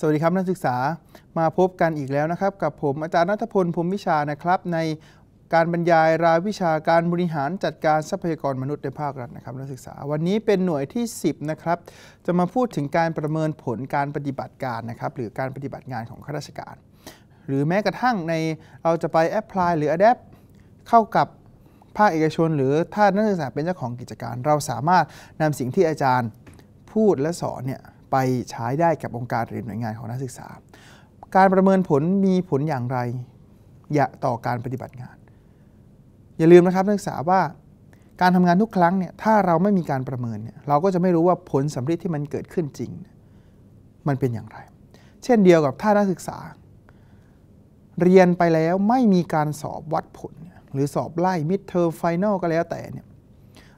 สวัสดีครับ นักศึกษามาพบกันอีกแล้วนะครับ กับผมอาจารย์นัทพลพรมวิชานะครับ ในการบรรยายรายวิชาการบริหารจัดการทรัพยากรมนุษย์ในภาครัฐนะครับนักศึกษา วันนี้เป็นหน่วยที่ 10นะครับจะมาพูดถึงการประเมินผลการปฏิบัติการนะครับ หรือการปฏิบัติงานของข้าราชการ หรือแม้กระทั่งในเราจะไปแอพพลายหรืออะแดปเข้ากับภาคเอกชน หรือถ้านักศึกษาเป็นเจ้าของกิจการ เราสามารถนำสิ่งที่อาจารย์พูดและสอนเนี่ยไปใช้ได้กับองค์การหรือหน่วยงานของนักศึกษา การประเมินผลมีผลอย่างไรอย่าต่อการปฏิบัติงาน อย่าลืมนะครับนักศึกษาว่าการทำงานทุกครั้งเนี่ยถ้าเราไม่มีการประเมินเนี่ยเราก็จะไม่รู้ว่าผลสำเร็จที่มันเกิดขึ้นจริง มันเป็นอย่างไร เช่นเดียวกับถ้านักศึกษา เรียนไปแล้วไม่มีการสอบวัดผล หรือสอบไล่มิดเทอร์ไฟแนลก็แล้วแต่เนี่ย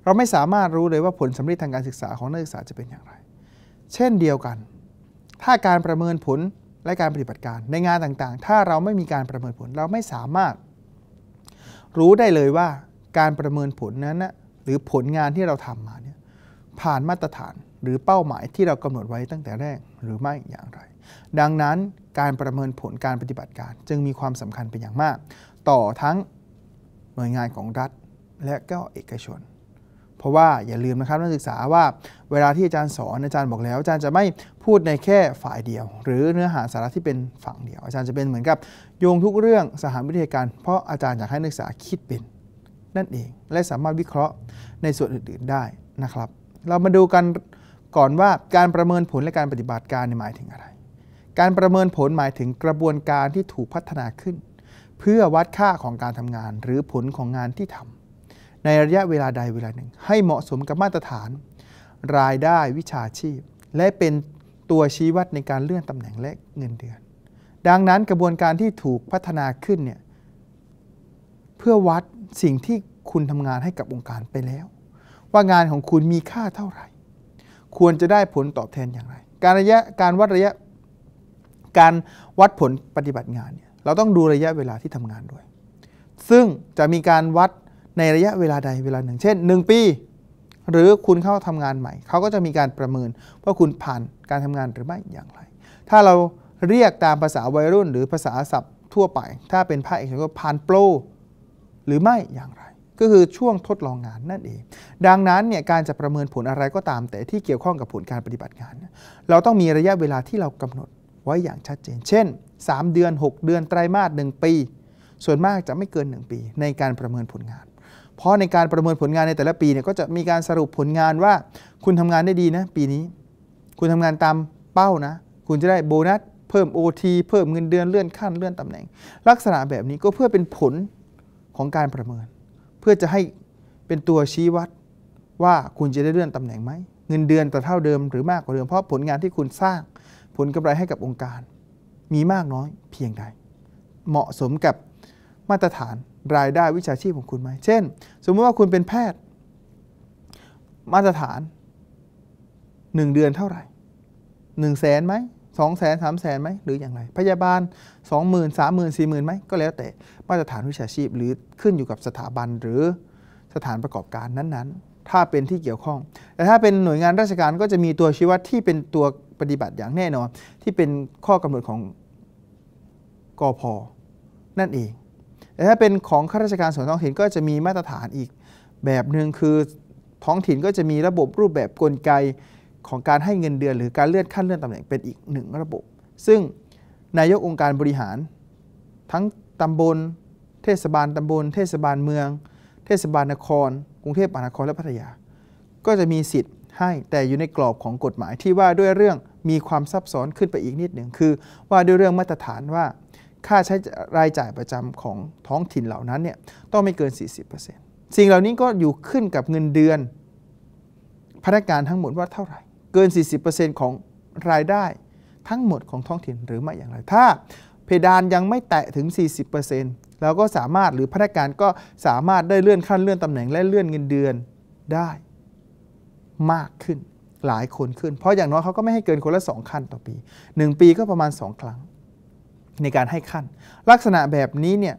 เราไม่สามารถรู้เลยว่าผลสำเร็จทางการศึกษาของนักศึกษาจะเป็นอย่างไรเช่นเดียวกัน ถ้าการประเมินผลและการปฏิบัติการในงานต่างๆ ถ้าเราไม่มีการประเมินผลเราไม่สามารถ รู้ได้เลยว่าการประเมินผลนั้นนะหรือผลงานที่เราทำมาเนี่ยผ่านมาตรฐานหรือเป้าหมายที่เรากำหนดไว้ตั้งแต่แรกหรือไม่อย่างไร ดังนั้นการประเมินผลการปฏิบัติการ จึงมีความสำคัญเป็นอย่างมาก ต่อทั้งหน่วยงานของรัฐและก็เอกชนเพราะว่าอย่าลืมนะครับนักศึกษาว่าเวลาที่อาจารย์สอนอาจารย์บอกแล้วอาจารย์จะไม่พูดในแค่ฝ่ายเดียว หรือเนื้อหาสาระที่เป็นฝั่งเดียว อาจารย์จะเป็นเหมือนกับโยงทุกเรื่องสหวิทยาการเพราะอาจารย์อยากให้นักศึกษาคิดเป็นนั่นเองและสามารถวิเคราะห์ในส่วนอื่นๆได้นะครับ เรามาดูกันก่อนว่าการประเมินผลและการปฏิบัติการหมายถึงอะไร การประเมินผลหมายถึงกระบวนการที่ถูกพัฒนาขึ้น เพื่อวัดค่าของการทำงานหรือผลของงานที่ทำในระยะเวลาใดเวลาหนึ่ง ให้เหมาะสมกับมาตรฐาน รายได้วิชาชีพ และเป็นตัวชี้วัดในการเลื่อนตำแหน่ง และเงินเดือน ดังนั้นกระบวนการที่ถูกพัฒนาขึ้นเนี่ยเพื่อวัดสิ่งที่คุณทำงานให้กับองค์การไปแล้วว่างานของคุณมีค่าเท่าไหร่ ควรจะได้ผลตอบแทนอย่างไร การระยะการวัดระยะการวัดผลปฏิบัติงานเนี่ยเราต้องดูระยะเวลาที่ทำงานด้วย ซึ่งจะมีการวัดในระยะเวลาใดเวลาหนึ่งเช่น 1 ปี หรือคุณเข้าทำงานใหม่เขาก็จะมีการประเมินว่าคุณผ่านการทำงานหรือไม่อย่างไร ถ้าเราเรียกตามภาษาวัยรุ่น หรือภาษาศัพท์ทั่วไป ถ้าเป็นภาคเอกชนก็ผ่านโปรหรือไม่อย่างไร ก็คือช่วงทดลองงานนั่นเอง ดังนั้นเนี่ยการจะประเมินผลอะไรก็ตาม แต่ที่เกี่ยวข้องกับผลการปฏิบัติงาน เราต้องมีระยะเวลาที่เรากำหนดไว้อย่างชัดเจน เช่น 3 เดือน 6 เดือนไตรามาส1ปี ส่วนมากจะไม่เกิน 1 ปี ในการประเมินผลงานเพราะในการประเมินผลงานในแต่ละปีเนี่ยก็จะมีการสรุปผลงานว่าคุณทำงานได้ดีนะปีนี้ คุณทำงานตามเป้านะ คุณจะได้โบนัสเพิ่ม OT เพิ่ม เงินเดือนเลื่อนขั้นเลื่อนตำแหน่งลักษณะแบบนี้ก็เพื่อเป็นผลของการประเมิน เพื่อจะให้เป็นตัวชี้วัดว่าคุณจะได้เลื่อนตำแหน่งไหม เงินเดือนแต่เท่าเดิมหรือมากกว่าเดิมเพราะผลงานที่คุณสร้างผลกำไรให้กับองค์การ มีมากน้อยเพียงใดเหมาะสมกับมาตรฐานรายได้วิชาชีพของคุณไหม เช่น สมมติว่าคุณเป็นแพทย์ มาตรฐาน 1 เดือนเท่าไหร่1นึ่งแสนไหมสองแสนสามแสนไหม หรืออย่างไร พยาบาล 20,000 30,000 40,000 ไหม ก็แล้วแต่ มาตรฐานวิชาชีพหรือขึ้นอยู่กับสถาบันหรือสถานประกอบการนั้น ๆ ถ้าเป็นที่เกี่ยวข้อง แต่ถ้าเป็นหน่วยงานราชการก็จะมีตัวชี้วัดที่เป็นตัวปฏิบัติอย่างแน่นอน ที่เป็นข้อกำหนดของกอพอนั่นเองแต่ถ้าเป็นของข้าราชการส่วนท้องถิ่นก็จะมีมาตรฐานอีก แบบหนึ่งคือท้องถิ่นก็จะมีระบบรูปแบบกลไกของการให้เงินเดือนหรือการเลื่อนขั้นเลื่อนตำแหน่งเป็นอีกหนึ่งระบบ ซึ่งนายกองค์การบริหาร ทั้งตำบล เทศบาลตำบลเทศบาลเมือง เทศบาลนครกรุงเทพมหานครและพัทยา ก็จะมีสิทธิ์ให้แต่อยู่ในกรอบของกฎหมายที่ว่าด้วยเรื่องมีความซับซ้อนขึ้นไปอีกนิดหนึ่งคือ ว่าด้วยเรื่องมาตรฐานว่าค่าใช้รายจ่ายประจำของท้องถิ่นเหล่านั้นเนี่ยต้องไม่เกิน 40%สิ่งเหล่านี้ก็อยู่ขึ้นกับเงินเดือน พนักงานทั้งหมดว่าเท่าไหร่ เกิน 40%ของรายได้ทั้งหมดของท้องถิ่นหรือไม่อย่างไรถ้าเพดานยังไม่แตะถึง 40%เราก็สามารถหรือพนักงานก็สามารถได้เลื่อนขั้นเลื่อนตำแหน่ง และเลื่อนเงินเดือนได้ มากขึ้นหลายคนขึ้น เพราะอย่างน้อยเขาก็ไม่ให้เกินคนละ2ขั้นต่อปี 1 ปีก็ประมาณ2ครั้งในการให้ขั้น ลักษณะแบบนี้เนี่ย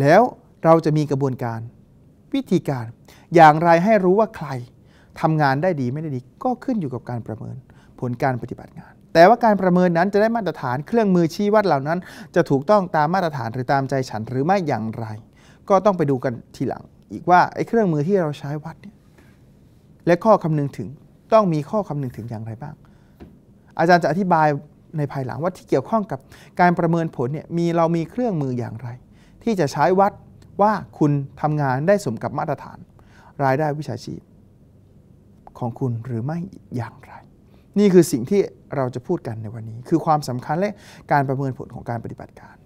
แล้วเราจะมีกระบวนการวิธีการ อย่างไรให้รู้ว่าใครทำงานได้ดีไม่ได้ดีก็ขึ้นอยู่กับการประเมินผลการปฏิบัติงาน แต่ว่าการประเมินนั้นจะได้มาตรฐานเครื่องมือชี้วัดเหล่านั้น จะถูกต้องตามมาตรฐานหรือตามใจฉันหรือไม่อย่างไร ก็ต้องไปดูกันทีหลัง อีกว่าไอ้เครื่องมือที่เราใช้วัดเนี่ยและข้อคำนึงถึงต้องมีข้อคำนึงถึงอย่างไรบ้าง อาจารย์จะอธิบายในภายหลังว่าที่เกี่ยวข้องกับการประเมินผลเนี่ยมีเรามีเครื่องมืออย่างไร ที่จะใช้วัดว่าคุณทำงานได้สมกับมาตรฐาน รายได้วิชาชีพ ของคุณหรือไม่อย่างไร นี่คือสิ่งที่เราจะพูดกันในวันนี้ คือความสำคัญและการประเมินผลของการปฏิบัติการ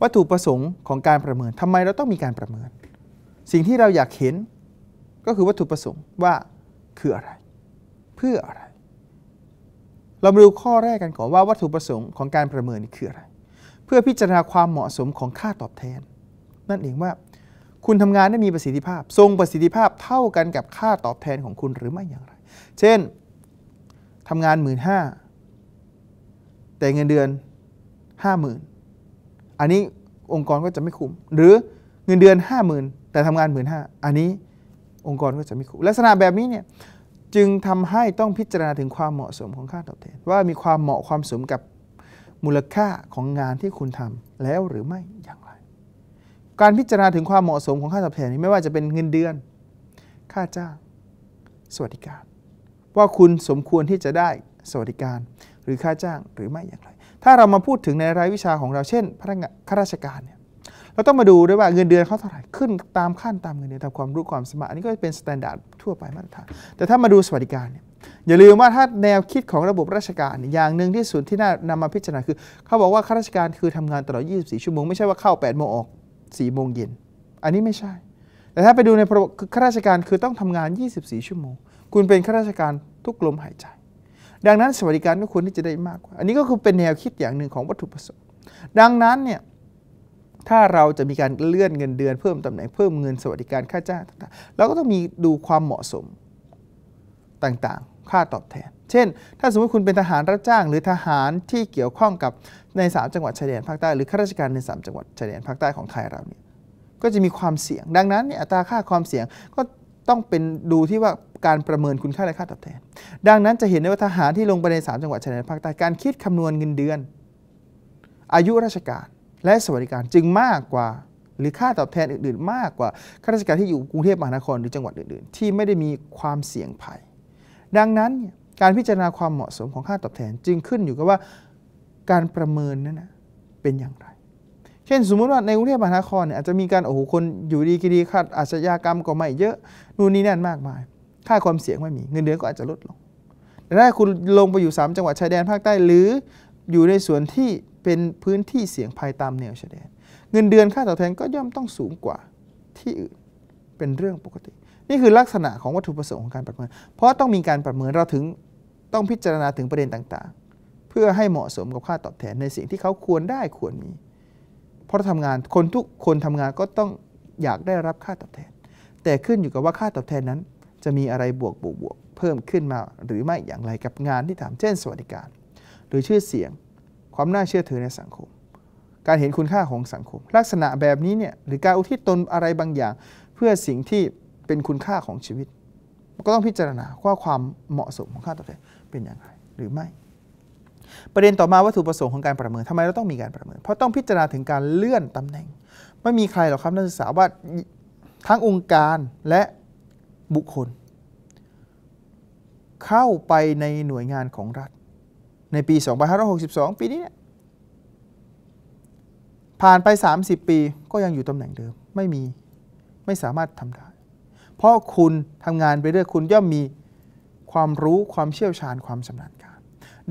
วัตถุประสงค์ของการประเมินทำไมเราต้องมีการประเมิน สิ่งที่เราอยากเห็นก็คือวัตถุประสงค์ว่าคืออะไร เพื่ออะไรเรามาดูข้อแรกกันก่อนว่าวัตถุประสงค์ของการประเมินคืออะไร เพื่อพิจารณาความเหมาะสมของค่าตอบแทน นั่นเองว่า คุณทำงานได้มีประสิทธิภาพทรงประสิทธิภาพเท่ากันกับค่าตอบแทนของคุณหรือไม่อย่างไร เช่นทำงานหมื่นห้าแต่เงินเดือนห้าหมื่นอันนี้องค์กรก็จะไม่คุ้มหรือเงินเดือนห้าหมื่นแต่ทำงานหมื่นห้าอันนี้องค์กรก็จะไม่คุ้มลักษณะแบบนี้เนี่ยจึงทำให้ต้องพิจารณาถึงความเหมาะสมของค่าตอบแทน ว่ามีความเหมาะความสมกับมูลค่าของงานที่คุณทำแล้วหรือไม่อย่างไร การพิจารณาถึงความเหมาะสมของค่าตอบแทนนี้ไม่ว่าจะเป็นเงินเดือน ค่าจ้างสวัสดิการ ว่าคุณสมควรที่จะได้สวัสดิการหรือค่าจ้างหรือไม่อย่างไร ถ้าเรามาพูดถึงในรายวิชาของเราเช่นพนักงานข้าราชการเนี่ยเราต้องมาดูด้วยว่าเงินเดือนเขาเท่าไหร่ ขึ้นตามขั้นตามเงินเดือนตามความรู้ความสมัครอันนี้ก็เป็นมาตรฐานทั่วไปมาตรฐานแต่ถ้ามาดูสวัสดิการเนี่ยอย่าลืมว่าถ้าแนวคิดของระบบราชการ อย่างหนึ่งที่สุดที่น่านำมาพิจารณาคือเขาบอกว่าข้าราชการคือทำงานตลอด 24 ชั่วโมง ไม่ใช่ว่าเข้า8โมงออก 4 โมงเย็น อันนี้ไม่ใช่ แต่ถ้าไปดูในะบบข้าราชการคือต้องทำงาน 24 ชั่วโมง คุณเป็นข้าราชการทุกลมหายใจ ดังนั้น สวัสดิการก็ควรที่จะได้มากกว่า อันนี้ก็คือเป็นแนวคิดอย่างหนึ่งของวัตถุประสงค์ดังนั้นเนี่ยถ้าเราจะมีการเลื่อนเงินเดือนเพิ่มตำแหน่งเพิ่มเงินสวัสดิการค่าจ้างต่างๆเราก็ต้องมีดูความเหมาะสมต่างๆ ค่าตอบแทน เช่น ถ้าสมมติคุณเป็นทหารรับจ้างหรือทหารที่เกี่ยวข้องกับใน3จังหวัดชายแดนภาคใต้หรือข้าราชการใน 3 จังหวัดชายแดนภาคใต้ของไทยเราเนี่ยก็จะมีความเสี่ยง ดังนั้นเนี่ยอัตราค่าความเสี่ยงก็ต้องเป็นดูที่ว่าการประเมินคุณค่าและค่าตอบแทน ดังนั้นจะเห็นได้ว่าทหารที่ลงไปใน 3 จังหวัดชายแดนภาคใต้การคิดคำนวณเงินเดือน อายุราชการและสวัสดิการจึงมากกว่า หรือค่าตอบแทนอื่นๆ มากกว่าข้าราชการที่อยู่กรุงเทพมหานครหรือจังหวัดอื่นๆ ที่ไม่ได้มีความเสี่ยงภัย ดังนั้นการพิจารณาความเหมาะสมของค่าตอบแทนจึงขึ้นอยู่กับว่าการประเมินนั้นนะเป็นอย่างไร เช่น สมมุติว่าในกรุงเทพมหานครเนี่ยอาจจะมีการโอ้โหคนอยู่ดีกิดีคาดอาชญากรรมก็ไม่ เยอะนู่นนี่นั่นมากมายค่าความเสี่ยงไม่มี เงินเดือนก็อาจจะลดลงแต่ถ้าคุณลงไปอยู่3จังหวัดชายแดนภาคใต้หรืออยู่ในส่วนที่เป็นพื้นที่เสี่ยงภัยตามแนวชายแดนเงินเดือนค่าตอบแทนก็ย่อมต้องสูงกว่าที่อื่นเป็นเรื่องปกติ นี่คือลักษณะของวัตถุประสงค์ของการประเมิน เพราะต้องมีการประเมินเราถึงต้องพิจารณาถึงประเด็นต่างๆ เพื่อให้เหมาะสมกับค่าตอบแทนในสิ่งที่เขาควรได้ควรมี เพราะทำงานคนทุกคนทำงานก็ต้องอยากได้รับค่าตอบแทน แต่ขึ้นอยู่กับว่าค่าตอบแทนนั้น จะมีอะไรบวกบวกบวกเพิ่มขึ้นมา หรือไม่อย่างไรกับงานที่ทำเช่นสวัสดิการ หรือชื่อเสียงความน่าเชื่อถือในสังคม การเห็นคุณค่าของสังคม ลักษณะแบบนี้เนี่ยหรือการอุทิศตนอะไรบางอย่าง เพื่อสิ่งที่เป็นคุณค่าของชีวิต ก็ต้องพิจารณาว่าความเหมาะสมของค่าตอบแทนเป็นอย่างไรหรือไม่ ประเด็นต่อมาวัตถุประสงค์ของการประเมินทำไมเราต้องมีการประเมิน เพราะต้องพิจารณาถึงการเลื่อนตำแหน่งไม่มีใครหรอกครับนักศึกษาว่าทั้งองค์การและบุคคล เข้าไปในหน่วยงานของรัฐในปี 2562 ปีนี้เนี่ยผ่านไป 30 ปี ก็ยังอยู่ตำแหน่งเดิมไม่มีไม่สามารถทำได้เพราะคุณทำงานไปเรื่อยคุณย่อมมีความรู้ความเชี่ยวชาญความชำนาญการ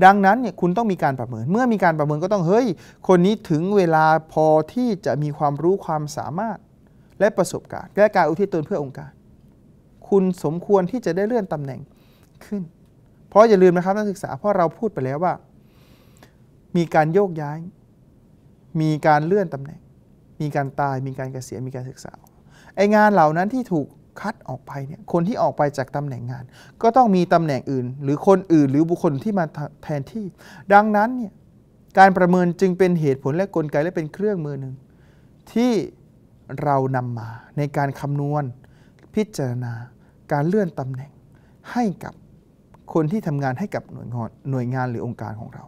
ดังนั้นเนี่ยคุณต้องมีการประเมิน เมื่อมีการประเมินก็ต้องเฮ้ย คนนี้ถึงเวลาพอที่จะมีความรู้ความสามารถและประสบการณ์และการอุทิศตนเพื่อองค์การคุณสมควรที่จะได้เลื่อนตำแหน่งขึ้นเพราะอย่าลืมนะครับนักศึกษาเพราะเราพูดไปแล้วว่า มีการโยกย้าย มีการเลื่อนตำแหน่ง มีการตายมีการเกษียณมีการศึกษาไองานเหล่านั้นที่ถูกคัดออกไปเนี่ยคนที่ออกไปจากตำแหน่งงาน ก็ต้องมีตำแหน่งอื่น หรือคนอื่นหรือบุคคลที่มาแทนที่ ดังนั้นเนี่ยการประเมินจึงเป็นเหตุผลและกลไกและเป็นเครื่องมือหนึ่งที่เรานำมาในการคำนวณพิจารณา การเลื่อนตำแหน่งให้กับคนที่ทำงานให้กับหน่วยงาน หน่วยงานหรือองค์การของเรา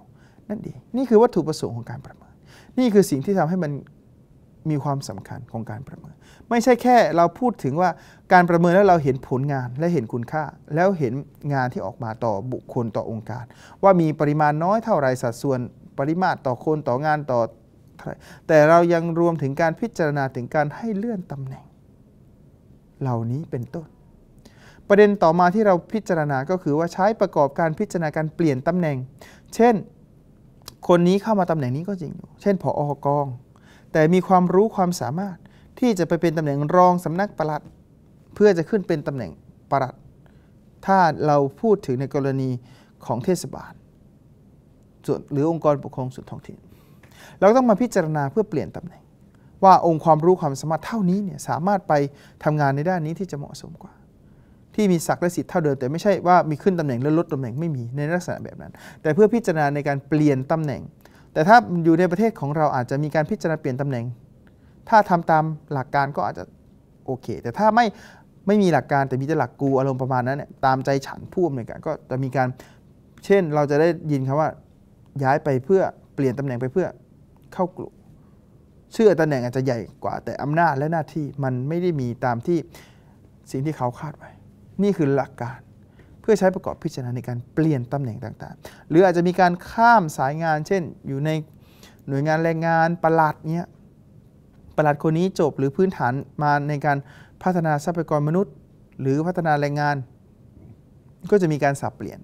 นั่นดี นี่คือวัตถุประสงค์ของการประเมิน นี่คือสิ่งที่ทำให้มันมีความสำคัญของการประเมิน ไม่ใช่แค่เราพูดถึงว่าการประเมินแล้วเราเห็นผลงานและเห็นคุณค่า แล้วเห็นงานที่ออกมาต่อบุคคลต่อองค์การ ว่ามีปริมาณน้อยเท่าไรสัดส่วน ปริมาตรต่อคนต่องานต่อ แต่เรายังรวมถึงการพิจารณาถึงการให้เลื่อนตำแหน่ง เหล่านี้เป็นต้นประเด็นต่อมาที่เราพิจารณาก็คือว่าใช้ประกอบการพิจารณาการเปลี่ยนตำแหน่ง เช่น คนนี้เข้ามาตำแหน่งนี้ก็จริงอยู่ เช่น ผออกอง แต่มีความรู้ความสามารถที่จะไปเป็นตำแหน่งรองสำนักปลัดเพื่อจะขึ้นเป็นตำแหน่งปลัด ถ้าเราพูดถึงในกรณีของเทศบาล ส่วนหรือองค์กรปกครองส่วนท้องถิ่น เราต้องมาพิจารณาเพื่อเปลี่ยนตำแหน่ง ว่าองค์ความรู้ความสามารถเท่านี้เนี่ยสามารถไปทำงานในด้านนี้ที่จะเหมาะสมกว่าที่มีศักดิ์และสิทธิ์เท่าเดิมแต่ไม่ใช่ว่ามีขึ้นตำแหน่งและลดตำแหน่งไม่มีในลักษณะแบบนั้น แต่เพื่อพิจารณาในการเปลี่ยนตำแหน่ง แต่ถ้าอยู่ในประเทศของเราอาจจะมีการพิจารณาเปลี่ยนตำแหน่ง ถ้าทำตามหลักการก็อาจจะโอเค แต่ถ้าไม่ไม่มีหลักการแต่มีแต่หลักกูอารมณ์ประมาณนั้นเนี่ยตามใจฉันพูเอมือนกันก็จะมีการ เช่นเราจะได้ยินคำว่า ย้ายไปเพื่อเปลี่ยนตำแหน่งไปเพื่อเข้ากลุ่มเชื่อตำแหน่งอาจจะใหญ่กว่าแต่อำนาจและหน้าที่มันไม่ได้มีตามที่สิ่งที่เขาคาดไว้นี่คือหลักการเพื่อใช้ประกอบพิจารณาในการเปลี่ยนตำแหน่งต่างๆ หรืออาจจะมีการข้ามสายงาน เช่นอยู่ในหน่วยงานแรงงานประหลัดเนี้ยประหลัดคนนี้จบหรือพื้นฐานมาในการพัฒนาทรัพยากรมนุษย์ หรือพัฒนาแรงงาน ก็จะมีการสับเปลี่ยน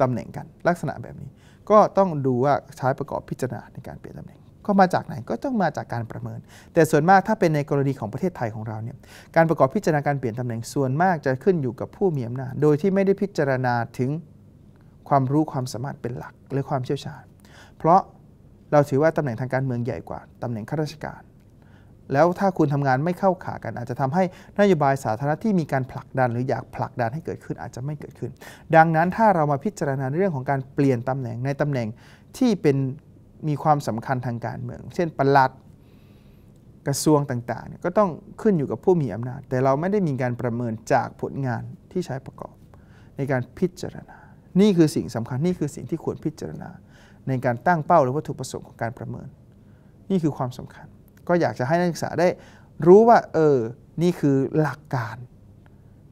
ตำแหน่งกัน ลักษณะแบบนี้ก็ต้องดูว่าใช้ประกอบพิจารณาในการเปลี่ยนตำแหน่งก็มาจากไหนก็ต้องมาจากการประเมิน แต่ส่วนมากถ้าเป็นในกรณีของประเทศไทยของเราเนี่ยการประกอบพิจารณาการเปลี่ยนตำแหน่งส่วนมากจะขึ้นอยู่กับผู้มีอำนาจโดยที่ไม่ได้พิจารณาถึงความรู้ความสามารถเป็นหลักหรือความเชี่ยวชาญ เพราะเราถือว่าตำแหน่งทางการเมืองใหญ่กว่าตำแหน่งข้าราชการ แล้วถ้าคุณทำงานไม่เข้าขากัน อาจจะทำให้นโยบายสาธารณะที่มีการผลักดัน หรืออยากผลักดันให้เกิดขึ้นอาจจะไม่เกิดขึ้น ดังนั้นถ้าเรามาพิจารณาเรื่องของการเปลี่ยนตำแหน่งในตำแหน่งที่เป็นมีความสำคัญทางการเมือง เช่นประหลัดกระทรวงต่าง ๆ ก็ต้องขึ้นอยู่กับผู้มีอำนาจ แต่เราไม่ได้มีการประเมินจากผลงานที่ใช้ประกอบ ในการพิจารณา นี่คือสิ่งสำคัญ นี่คือสิ่งที่ควรพิจารณา ในการตั้งเป้าหรือวัตถุประสงค์ของการประเมิน นี่คือความสำคัญ ก็อยากจะให้นักศึกษาได้รู้ว่าเออนี่คือหลักการ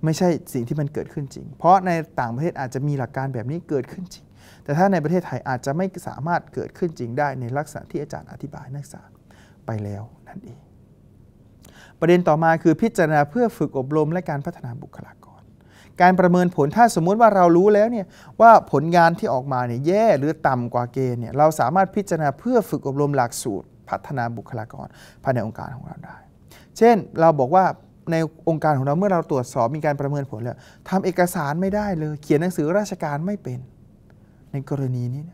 ไม่ใช่สิ่งที่มันเกิดขึ้นจริง เพราะในต่างประเทศอาจจะมีหลักการแบบนี้เกิดขึ้นจริงแต่ถ้าในประเทศไทยอาจจะไม่สามารถเกิดขึ้นจริงได้ในลักษณะที่อาจารย์อธิบายนักศึกษาไปแล้วนั่นเองประเด็นต่อมาคือพิจารณาเพื่อฝึกอบรมและการพัฒนาบุคลากร การประเมินผลถ้าสมมุติว่าเรารู้แล้วเนี่ยว่าผลงานที่ออกมาเนี่ยแย่ หรือต่ำกว่าเกณฑ์เนี่ยเราสามารถพิจารณาเพื่อฝึกอบรมหลักสูตร พัฒนาบุคลากรภายในองค์การของเราได้ เช่นเราบอกว่าในองค์การของเราเมื่อเราตรวจสอบมีการประเมินผลแล้วทำเอกสารไม่ได้เลยเขียนหนังสือราชการไม่เป็นในกรณีนี้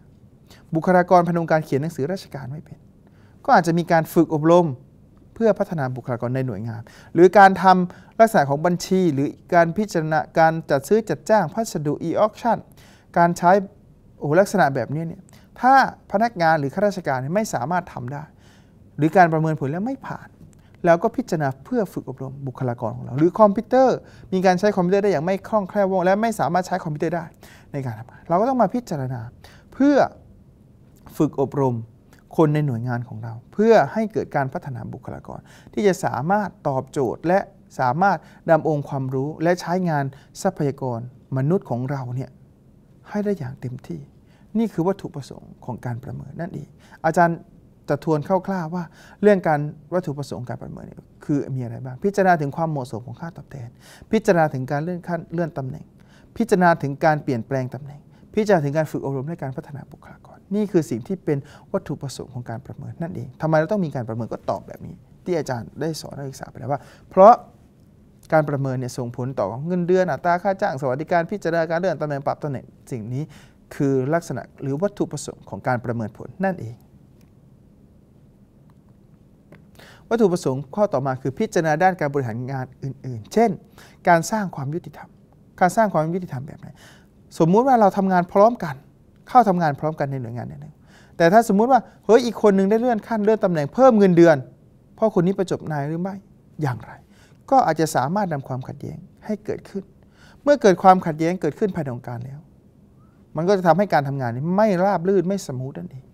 บุคลากรพนงการเขียนหนังสือราชการไม่เป็น ก็อาจจะมีการฝึกอบรมเพื่อพัฒนาบุคลากรในหน่วยงาน หรือการทำลักษณะของบัญชี หรือการพิจารณาการจัดซื้อจัดจ้างพัสดุอีออคชั่นการใช้โอ้ลักษณะแบบนี้เนี่ยถ้าพนักงานหรือข้าราชการไม่สามารถทำได้ หรือการประเมินผลแล้วไม่ผ่านแล้วก็พิจารณาเพื่อฝึกอบรมบุคลากรของเรา หรือคอมพิวเตอร์ มีการใช้คอมพิวเตอร์ได้อย่างไม่คล่องแคล่วง และไม่สามารถใช้คอมพิวเตอร์ได้ในการทำงานเราก็ต้องมาพิจารณาเพื่อฝึกอบรมคนในหน่วยงานของเรา เพื่อให้เกิดการพัฒนาบุคลากร ที่จะสามารถตอบโจทย์ และสามารถนำองค์ความรู้และใช้งานทรัพยากรมนุษย์ของเราเนี่ยให้ได้อย่างเต็มที่ นี่คือวัตถุประสงค์ของการประเมินนั่นเองอาจารย์จต่ทวนคร่าวๆว่าเรื่องการวัตถุประสงค์การประเมินคือมีอะไรบ้างพิจารณาถึงความเหมาะสมของค่าตอบแทนพิจารณาถึงการเลื่อนขั้นเลื่อนตำแหน่ง พิจารณาถึงการเปลี่ยนแปลงตำแหน่ง พิจารณาถึงการฝึกอบรมและการพัฒนาบุคลากรนี่คือสิ่งที่เป็นวัตถุประสงค์ของการประเมินนั่นเองทำไมเราต้องมีการประเมินก็ตอบแบบนี้ที่อาจารย์ได้สอนนักศึกษาไปแล้วว่า เพราะการประเมินเนี่ยส่งผลต่อเงินเดือนอัตราค่าจ้างสวัสดิการพิจารณาการเลื่อนตำแหน่งปรับตำแหน่งสิ่งนี้คือลักษณะหรือวัตถุประสงค์ของการประเมินผลนั่นเองวัตถุประสงค์ข้อต่อมาคือพิจารณาด้านการบริหารงานอื่น ๆ เช่น การสร้างความยุติธรรม การสร้างความยุติธรรมแบบไหน สมมุติว่าเราทำงานพร้อมกัน เข้าทำงานพร้อมกันในหน่วยงานหนึ่ง แต่ถ้าสมมุติว่าเฮ้ยอีกคนหนึ่งได้เลื่อนขั้นเลื่อนตำแหน่งเพิ่มเงินเดือนพ่อคนนี้ประจบนายหรือไม่ อย่างไร ก็อาจจะสามารถนำความขัดแย้งให้เกิดขึ้น เมื่อเกิดความขัดแย้งเกิดขึ้นภายในองค์การแล้ว มันก็จะทำให้การทำงานนี้ไม่ราบรื่นไม่สมูทนั่นเอง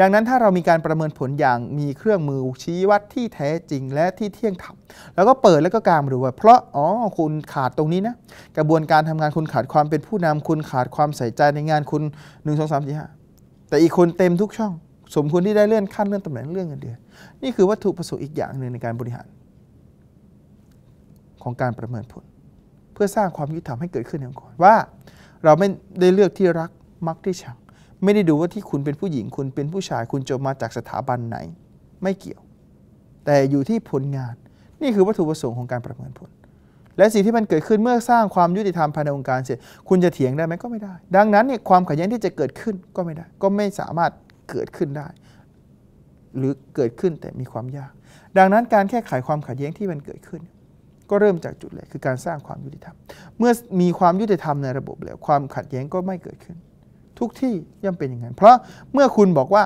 ดังนั้นถ้าเรามีการประเมินผลอย่างมีเครื่องมือชี้วัดที่แท้จริงและที่เที่ยงธรรมแล้วก็เปิดแล้วก็กางมาดูว่าเพราะอ๋อคุณขาดตรงนี้นะกระบวนการทำงานคุณขาดความเป็นผู้นำคุณขาดความใส่ใจในงานคุณ1 2 3 4 5แต่อีกคนเต็มทุกช่อง สมควรที่ได้เลื่อนขั้นเลื่อนตำแหน่งเลื่อนเงินเดือนนี่คือวัตถุประสงค์อีกอย่างหนึ่งในการบริหาร ของการประเมินผล เพื่อสร้างความยุติธรรมให้เกิดขึ้นในองค์กรว่า เราไม่ได้เลือกที่รักมักที่ชังไม่ได้ดูว่าที่คุณเป็นผู้หญิงคุณเป็นผู้ชายคุณจบมาจากสถาบันไหนไม่เกี่ยว แต่อยู่ที่ผลงาน นี่คือวัตถุประสงค์ของการประเมินผล และสิ่งที่มันเกิดขึ้นเมื่อสร้างความยุติธรรมภายในองค์การเสร็จคุณจะเถียงได้ไหมก็ไม่ได้ ดังนั้นเนี่ยความขัดแย้งที่จะเกิดขึ้นก็ไม่ได้ ก็ไม่สามารถเกิดขึ้นได้ หรือเกิดขึ้นแต่มีความยาก ดังนั้นการแก้ไขความขัดแย้งที่มันเกิดขึ้น ก็เริ่มจากจุดเลยคือการสร้างความยุติธรรม เมื่อมีความยุติธรรมในระบบแล้วความขัดแย้งก็ไม่เกิดขึ้นทุกที่ย่อมเป็นอย่างนั้นเพราะเมื่อคุณบอกว่า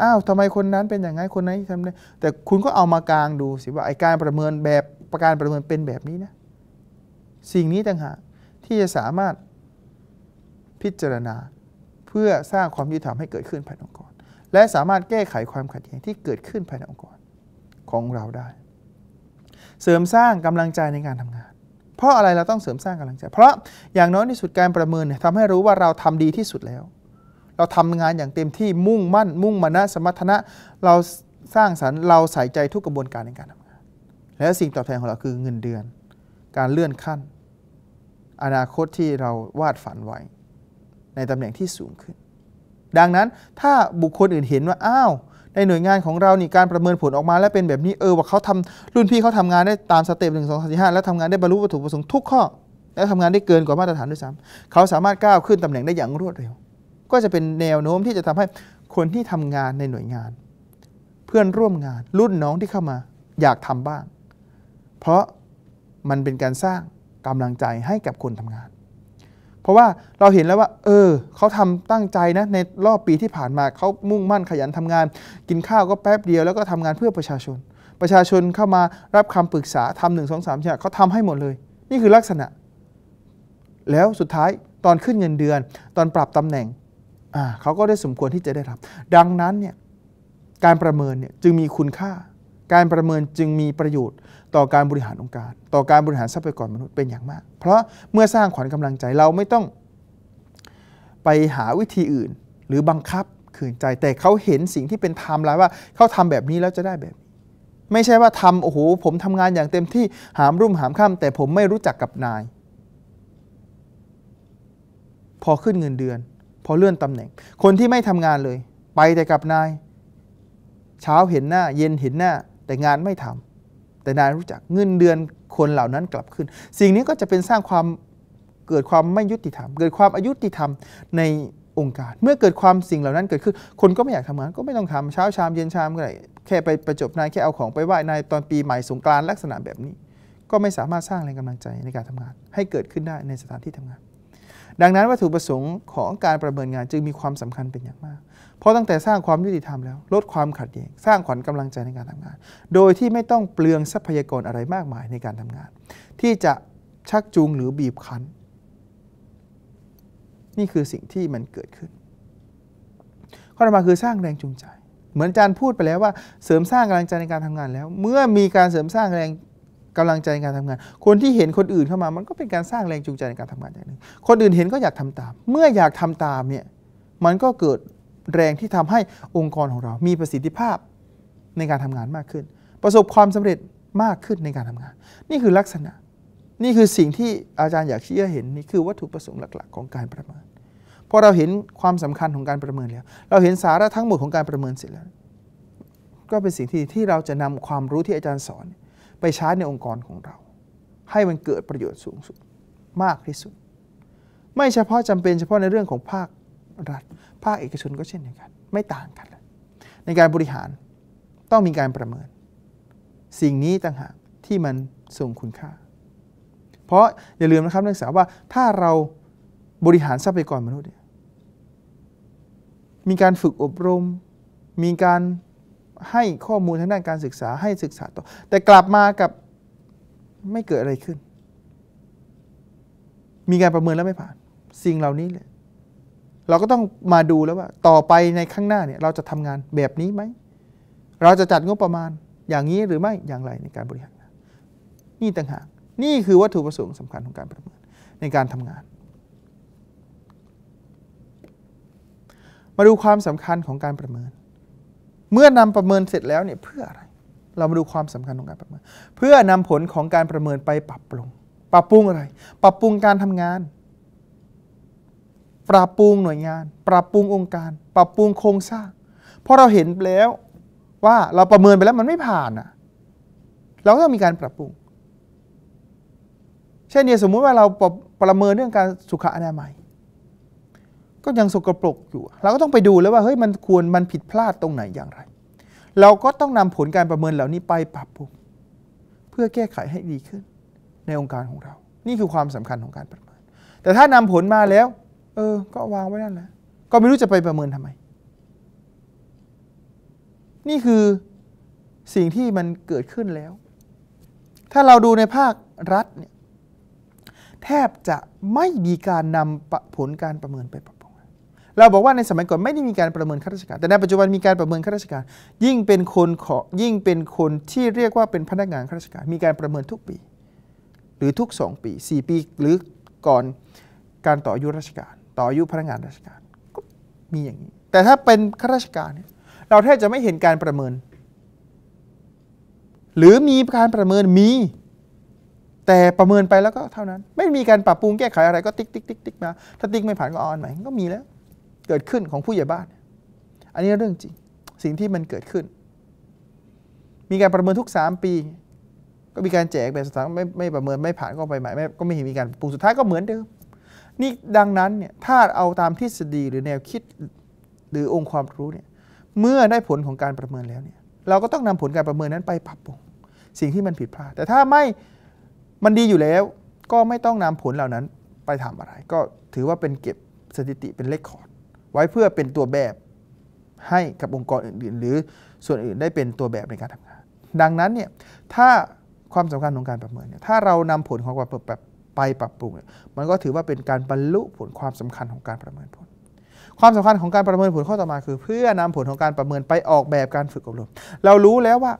อ้าวทำไมคนนั้นเป็นอย่างนั้นคนนั้นทำได้ แต่คุณก็เอามากลางดูสิว่าไอการประเมินแบบประการประเมินเป็นแบบนี้นะ สิ่งนี้ต่างหากที่จะสามารถพิจารณาเพื่อสร้างความยุติธรรมให้เกิดขึ้นภายในองค์กร และสามารถแก้ไขความขัดแย้งที่เกิดขึ้นภายในองค์กรของเราได้ เสริมสร้างกำลังใจในการทำงานเพราะอะไรเราต้องเสริมสร้างกำลังใจ เพราะอย่างน้อยที่สุดการประเมินเนี่ยทำให้รู้ว่าเราทำดีที่สุดแล้ว เราทำงานอย่างเต็มที่มุ่งมั่น มุ่งมานะสมรรถนะเราสร้างสรรค์เราใส่ใจทุกกระบวนการในการทำงานและสิ่งตอบแทนของเราคือเงินเดือน การเลื่อนขั้น อนาคตที่เราวาดฝันไว้ ในตำแหน่งที่สูงขึ้น ดังนั้นถ้าบุคคลอื่นเห็นว่าอ้าวในหน่วยงานของเรานี่การประเมินผลออกมา แล้วเป็นแบบนี้เออว่าเขาทำรุ่นพี่เขาทำงานได้ตามสเต็ปหนึ่งสองสามสี่ห้าแล้วทำงานได้บรรลุวัตถุประสงค์ทุกข้อ และทำงานได้เกินกว่ามาตรฐานด้วยซ้ำเขาสามารถก้าวขึ้นตำแหน่งได้อย่างรวดเร็ว ก็จะเป็นแนวโน้มที่จะทำให้คนที่ทำงานในหน่วยงาน เพื่อนร่วมงานรุ่นน้องที่เข้ามาอยากทำบ้าง เพราะมันเป็นการสร้างกำลังใจให้กับคนทำงานเพราะว่าเราเห็นแล้วว่า เออเขาทำตั้งใจนะในรอบปีที่ผ่านมาเขามุ่งมั่นขยันทำงาน กินข้าวก็แป๊บเดียว แล้วก็ทำงานเพื่อประชาชน ประชาชนเข้ามารับคำปรึกษาทำหนึ่งสองสามอย่าเขาทำให้หมดเลย นี่คือลักษณะ แล้วสุดท้ายตอนขึ้นเงินเดือน ตอนปรับตำแหน่งอ่าเขาก็ได้สมควรที่จะได้รับ ดังนั้นเนี่ยการประเมินเนี่ยจึงมีคุณค่า การประเมินจึงมีประโยชน์ต่อการบริหารองค์การ ต่อการบริหารทรัพยากรมนุษย์เป็นอย่างมาก เพราะเมื่อสร้างขวัญกำลังใจเราไม่ต้องไปหาวิธีอื่น หรือบังคับขืนใจ แต่เขาเห็นสิ่งที่เป็นธรรมแล้วว่า เขาทำแบบนี้แล้วจะได้แบบ ไม่ใช่ว่าทำโอ้โหผมทำงานอย่างเต็มที่หามรุ่มหามค่ำแต่ผมไม่รู้จักกับนาย พอขึ้นเงินเดือน พอเลื่อนตำแหน่งคนที่ไม่ทำงานเลย ไปแต่กับนาย เช้าเห็นหน้า เย็นเห็นหน้า แต่งานไม่ทำแต่นายรู้จักเงินเดือนคนเหล่านั้นกลับขึ้น สิ่งนี้ก็จะเป็นสร้างความเกิดความไม่ยุติธรรมเกิดความอายุติธรรมในองค์การ เมื่อเกิดความสิ่งเหล่านั้นเกิดขึ้นคนก็ไม่อยากทำงานก็ไม่ต้องทำเช้าชามเย็นชามก็ได้แค่ไปประจบนายแค่เอาของไปไหว้นายตอนปีใหม่สงกรานลักษณะแบบนี้ ก็ไม่สามารถสร้างแรงกำลังใจในการทำงาน ให้เกิดขึ้นได้ในสถานที่ทำงาน ดังนั้นวัตถุประสงค์ของการประเมินงานจึงมีความสำคัญเป็นอย่างมากเพราะตั้งแต่สร้างความยุติธรรมแล้วลดความขัดแย้งสร้างขวัญกำลังใจในการทำงาน โดยที่ไม่ต้องเปลืองทรัพยากรอะไรมากมายในการทำงาน ที่จะชักจูงหรือบีบคั้นนี่คือสิ่งที่มันเกิดขึ้น ข้อต่อมาคือสร้างแรงจูงใจ เหมือนอาจารย์พูดไปแล้วว่าเสริมสร้างกำลังใจในการทำงานแล้ว เมื่อมีการเสริมสร้างแรงกำลังใจในการทำงาน คนที่เห็นคนอื่นเข้ามามันก็เป็นการสร้างแรงจูงใจในการทำงานอย่างหนึ่ง คนอื่นเห็นก็อยากทำตาม เมื่ออยากทำตามเนี่ยมันก็เกิดแรงที่ทำให้องค์กรของเรา มีประสิทธิภาพในการทำงานมากขึ้น ประสบความสำเร็จมากขึ้นในการทำงาน นี่คือลักษณะ นี่คือสิ่งที่อาจารย์อยากเชี่อเห็น นี่คือวัตถุประสงค์หลักๆ ของการประเมิน พอเราเห็นความสำคัญของการประเมินแล้ว เราเห็นสาระทั้งหมดของการประเมินเสร็จแล้ว ก็เป็นสิ่งที่ที่เราจะนำความรู้ที่อาจารย์สอน ไปใช้ในองค์กรของเรา ให้มันเกิดประโยชน์สูงสุดมากที่สุด ไม่เฉพาะจำเป็นเฉพาะในเรื่องของภาครัฐภาคเอกชนก็เช่นเดียวกันไม่ต่างกันเลยในการบริหารต้องมีการประเมิน สิ่งนี้ต่างหากที่มันส่งคุณค่า เพราะอย่าลืมนะครับนักศึกษาว่าถ้าเราบริหารทรัพยากรมนุษย์มีการฝึกอบรม มีการให้ข้อมูลทางด้านการศึกษาให้ศึกษาต่อ แต่กลับมากับไม่เกิดอะไรขึ้น มีการประเมินแล้วไม่ผ่าน สิ่งเหล่านี้เลยเราก็ต้องมาดูแล้วว่าต่อไปในข้างหน้าเนี่ย เราจะทำงานแบบนี้ไหม เราจะจัดงบประมาณอย่างนี้หรือไม่อย่างไรในการบริหารนี่ต่างหากนี่คือวัตถุประสงค์สำคัญของการประเมินในการทำงาน มาดูความสำคัญของการประเมิน เมื่อนำประเมินเสร็จแล้วเนี่ยเพื่ออะไร เรามาดูความสำคัญของการประเมินเพื่อนำผลของการประเมินไปปรับปรุงปรับปรุงอะไร ปรับปรุงการทำงานปรับปรุงหน่วยงาน ปรับปรุงองค์การ ปรับปรุงโครงสร้างเพราะเราเห็นแล้วว่าเราประเมินไปแล้วมันไม่ผ่านอ่ะ เราก็ต้องมีการปรับปรุงเช่นเดียวสมมุติว่าเราปรประเมินเรื่องการสุขอนามัย ก็ยังสกปรกอยู่ เราก็ต้องไปดูแล้วว่าเฮ้ยมันควรมันผิดพลาดตรงไหนอย่างไร เราก็ต้องนำผลการประเมินเหล่านี้ไปปรับปรุง เพื่อแก้ไขให้ดีขึ้น ในองค์การของเรา นี่คือความสำคัญของการประเมิน แต่ถ้านำผลมาแล้วเออ ก็วางไว้นั่นแหละ ก็ไม่รู้จะไปประเมินทำไม นี่คือสิ่งที่มันเกิดขึ้นแล้ว ถ้าเราดูในภาครัฐเนี่ย แทบจะไม่มีการนำผลการประเมินไปปรับปรุงเราบอกว่าในสมัยก่อนไม่ได้มีการประเมินข้าราชการ แต่ในปัจจุบันมีการประเมินข้าราชการ ยิ่งเป็นคนขอ ยิ่งเป็นคนที่เรียกว่าเป็นพนักงานข้าราชการ มีการประเมินทุกปี หรือทุก2ปี 4 ปี หรือก่อนการต่ออายุราชการต่ออายุพนักงานราชการก็มีอย่างนี้ แต่ถ้าเป็นข้าราชการเนี่ยเราแทบจะไม่เห็นการประเมิน หรือมีการประเมินมี แต่ประเมินไปแล้วก็เท่านั้น ไม่มีการปรับปรุงแก้ไขอะไรก็ติ๊กติ๊กติ๊กติ๊กมาถ้าติ๊กไม่ผ่านก็อาอนใหม่ก็มีแล้วเกิดขึ้นของผู้ใหญ่บ้าน อันนี้เรื่องจริง สิ่งที่มันเกิดขึ้น มีการประเมินทุกสามปี ก็มีการแจกแบบสถานไม่ไม่ประเมินไม่ผ่านก็ไปใหม่ม่ ก็ไม่เห็นมีการปรุงสุดท้ายก็เหมือนเดิมนี่ดังนั้นเนี่ยถ้าเอาตามทฤษฎีหรือแนวคิดหรือองค์ความรู้เนี่ยเมื่อได้ผลของการประเมินแล้วเนี่ยเราก็ต้องนำผลการประเมินนั้นไป ปรับปรุงสิ่งที่มันผิดพลาด แต่ถ้าไม่มันดีอยู่แล้ว ก็ไม่ต้องนำผลเหล่านั้นไปทำอะไร ก็ถือว่าเป็นเก็บสถิติเป็นเลคคอร์ดไว้เพื่อเป็นตัวแบบให้กับองค์กรอื่นๆ หรือส่วนอื่นได้เป็นตัวแบบในการทำงาน ดังนั้นเนี่ยถ้าความสำคัญของการประเมินเนี่ยถ้าเรานำผลของการไปปรับปรุงมันก็ถือว่าเป็นการบรรลุผลความสำคัญของการประเมินผล ความสำคัญของการประเมินผลข้อต่อมาคือ เพื่อนำผลของการประเมินไปออกแบบการฝึกอบรม เรารู้แล้วว่า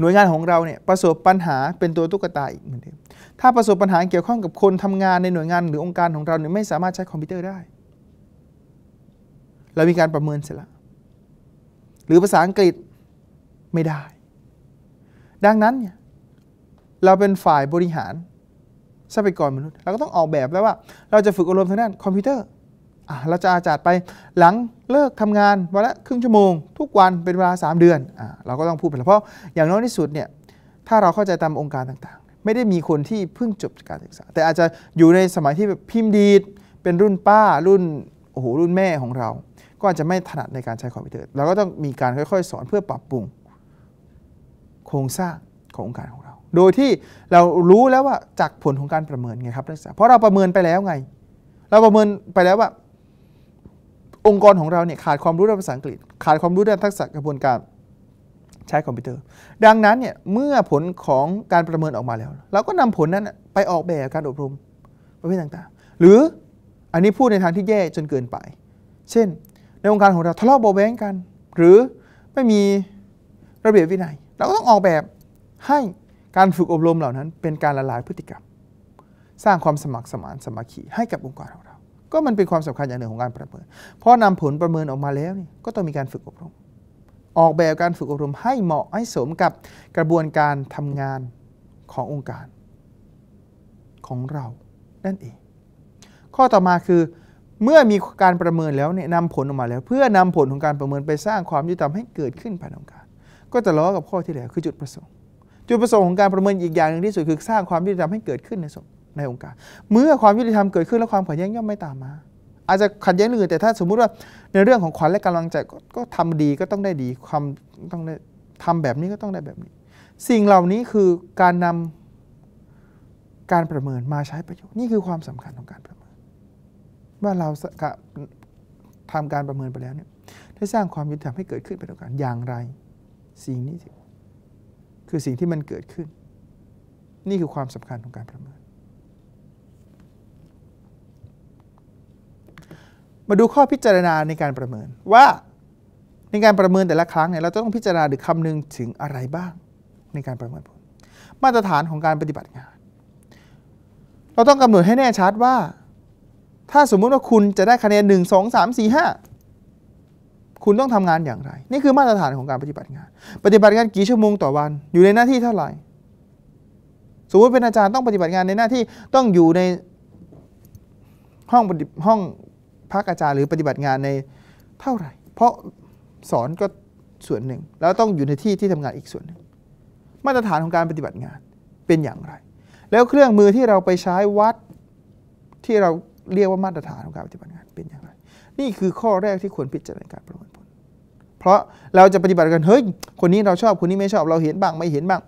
หน่วยงานของเราเนี่ยประสบปัญหาเป็นตัวตุ๊กตาอีกเหมือนเดิมถ้าประสบปัญหาเกี่ยวข้องกับคนทำงานในหน่วยงาน หรือองค์การของเราเนี่ยไม่สามารถใช้คอมพิวเตอร์ได้ เรามีการประเมินเสร็จแล้วหรือภาษาอังกฤษไม่ได้ ดังนั้นเนี่ยเราเป็นฝ่ายบริหารทรัพยากรมนุษย์เราก็ต้องออกแบบแล้วว่าเราจะฝึกอบรมทางด้านคอมพิวเตอร์ เราจะอาจารไปหลังเลิกทำงานวันละครึ่งชั่วโมง ทุกวันเป็นเวลา 3 เดือนอเราก็ต้องพูดไปเพราะอย่างน้อยที่สุดเนี่ยถ้าเราเข้าใจตามองค์การต่างๆ ไม่ได้มีคนที่เพิ่งจบการศึกษาแต่อาจจะอยู่ในสมัยที่พิมพ์ดีดเป็นรุ่นป้ารุ่นโอ้โหรุ่นแม่ของเรา ก็อาจจะไม่ถนัดในการใช้คอมพิวเตอร์ เราก็ต้องมีการค่อยๆ สอนเพื่อปรับปรุงโครงสร้างขององค์การของโดยที่เรารู้แล้วว่าจากผลของการประเมินไงครับนักศึกษา เพราะเราประเมินไปแล้วไง เราประเมินไปแล้วว่า องค์กรของเราเนี่ยขาดความรู้ด้านภาษาอังกฤษ ขาดความรู้ด้านทักษะกระบวนการใช้คอมพิวเตอร์ ดังนั้นเนี่ยเมื่อผลของการประเมินออกมาแล้ว เราก็นำผลนั้นไปออกแบบการอบรมประเภทต่างๆ หรืออันนี้พูดในทางที่แย่จนเกินไป เช่นในองค์การของเราทะเลาะเบาแว้งกัน หรือไม่มีระเบียบวินัย เราก็ต้องออกแบบให้การฝึกอบรมเหล่านั้นเป็นการละลายพฤติกรรม สร้างความสมัครสมานสมัครีให้กับองค์กรของเรา ก็มันเป็นความสำคัญอย่างหนึ่งของการประเมินพอนำผลประเมินออกมาแล้วนี่ก็ต้องมีการฝึกอบรม ออกแบบการฝึกอบรม ให้เหมาะให้สมกับกระบวนการทำงานขององค์การของเรานั่นเอง ข้อต่อมาคือเมื่อมีการประเมินแล้วเนี่ยนำผลออกมาแล้วเพื่อนำผลของการประเมินไปสร้างความยุติธรรมให้เกิดขึ้นภายในองค์การ ก็จะล้อกับข้อที่แล้วคือจุดประสงค์จุดประสงค์ของการประเมินอีกอย่างหนึ่งที่สุดคือสร้างความยุติธรรมให้เกิดขึ้นในในองค์การ เมื่อความยุติธรรมเกิดขึ้น แล้วความขัดแย้งย่อมไม่ตามมา อาจจะขัดแย้งอื่นแต่ถ้าสมมุติว่าในเรื่องของขวัญและกำลังใจก็ทำดีก็ต้องได้ดี ความต้องได้ทำแบบนี้ก็ต้องได้แบบนี้ สิ่งเหล่านี้คือการนำการประเมินมาใช้ประโยชน์ นี่คือความสำคัญของการประเมิน ว่าเราทำการประเมินไปแล้วเนี่ยได้สร้างความยุติธรรมให้เกิดขึ้นเป็นโอการอย่างไร สิ่งนี้คือสิ่งที่มันเกิดขึ้น นี่คือความสำคัญของการประเมิน มาดูข้อพิจารณาในการประเมินว่าในการประเมินแต่ละครั้งเนี่ยเราต้องพิจารณาหรือคำนึงถึงอะไรบ้างในการประเมินผลมาตรฐานของการปฏิบัติงาน เราต้องกำหนดให้แน่ชัดว่าถ้าสมมุติว่าคุณจะได้คะแนน1 2 3 4 5คุณต้องทำงานอย่างไร นี่คือมาตรฐานของการปฏิบัติงาน ปฏิบัติงานกี่ชั่วโมงต่อวันอยู่ในหน้าที่เท่าไหร่สมมติเป็นอาจารย์ต้องปฏิบัติงานในหน้าที่ต้องอยู่ในห้องห้องพักอาจารย์หรือปฏิบัติงานในเท่าไหร่ เพราะสอนก็ส่วนหนึ่ง แล้วต้องอยู่ในที่ที่ทำงานอีกส่วนหนึ่ง มาตรฐานของการปฏิบัติงานเป็นอย่างไร แล้วเครื่องมือที่เราไปใช้วัดที่เราเรียกว่ามาตรฐานของการปฏิบัติงานนี่คือข้อแรกที่ควรพิจารณาการประเมินผล เพราะเราจะปฏิบัติกันเฮ้ยคนนี้เราชอบคนนี้ไม่ชอบเราเห็นบ้างไม่เห็นบ้าง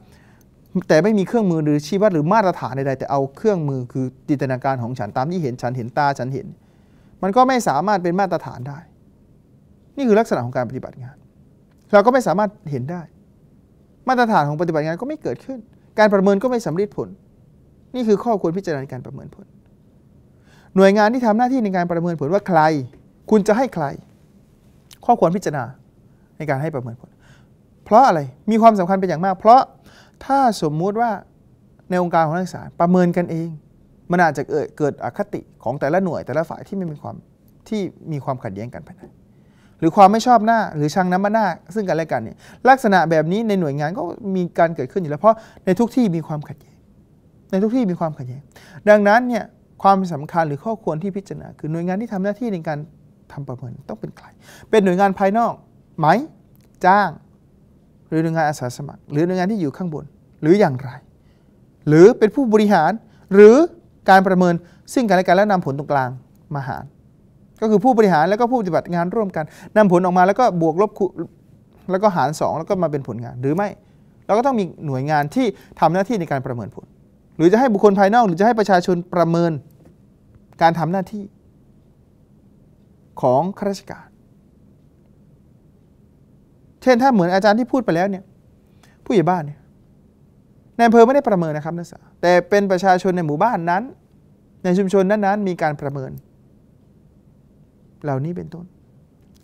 แต่ไม่มีเครื่องมือหรือชี้วัดหรือมาตรฐานใดๆแต่เอาเครื่องมือคือ จินตนาการของฉันตามที่เห็นฉันเห็นตาฉันเห็น มันก็ไม่สามารถเป็นมาตรฐานได้ นี่คือลักษณะของการปฏิบัติงาน เราก็ไม่สามารถเห็นได้ มาตรฐานของปฏิบัติงานก็ไม่เกิดขึ้น การประเมินก็ไม่สำเร็จผล นี่คือข้อควรพิจารณาการประเมินผล หน่วยงานที่ทำหน้าที่ในการประเมินผลว่าใครคุณจะให้ใคร ข้อควรพิจารณาในการให้ประเมินผล เพราะอะไร มีความสำคัญเป็นอย่างมาก เพราะถ้าสมมุติว่าในองค์การของนักศึกษาประเมินกันเอง มันอาจจะเกิดอคติของแต่ละหน่วยแต่ละฝ่ายที่ไม่มีความที่มีความขัดแย้งกันภายในหรือความไม่ชอบหน้าหรือชังน้ำมันหน้าซึ่งกันและกันเนี่ย ลักษณะแบบนี้ในหน่วยงานก็มีการเกิดขึ้นอยู่แล้วเพราะในทุกที่มีความขัดแย้งในทุกที่มีความขัดแย้งดังนั้นเนี่ยความสำคัญหรือข้อควรที่พิจารณาคือหน่วยงานที่ทำหน้าที่ในการทำประเมินต้องเป็นใครเป็นหน่วยงานภายนอก ไหม จ้าง หรือหน่วยงานอาสาสมัคร หรือหน่วยงานที่อยู่ข้างบนหรืออย่างไร หรือเป็นผู้บริหารหรือการประเมิน ซึ่งกันและกันแล้วนำผลตรงกลางมาหาร ก็คือผู้บริหารแล้วก็ผู้ปฏิบัติงานร่วมกัน นำผลออกมาแล้วก็บวกลบแล้วก็หาร 2 แล้วก็มาเป็นผลงาน หรือไม่ เราก็ต้องมีหน่วยงานที่ทำหน้าที่ในการประเมินผล หรือจะให้บุคคลภายนอกหรือจะให้ประชาชนประเมินการทำหน้าที่ของข้าราชการ เช่นถ้าเหมือนอาจารย์ที่พูดไปแล้วเนี่ยผู้ใหญ่บ้านเนี่ยนายอำเภอไม่ได้ประเมินนะครับนักศึกษาแต่เป็นประชาชนในหมู่บ้านนั้น ในชุมชนนั้นๆ มีการประเมิน เหล่านี้เป็นต้น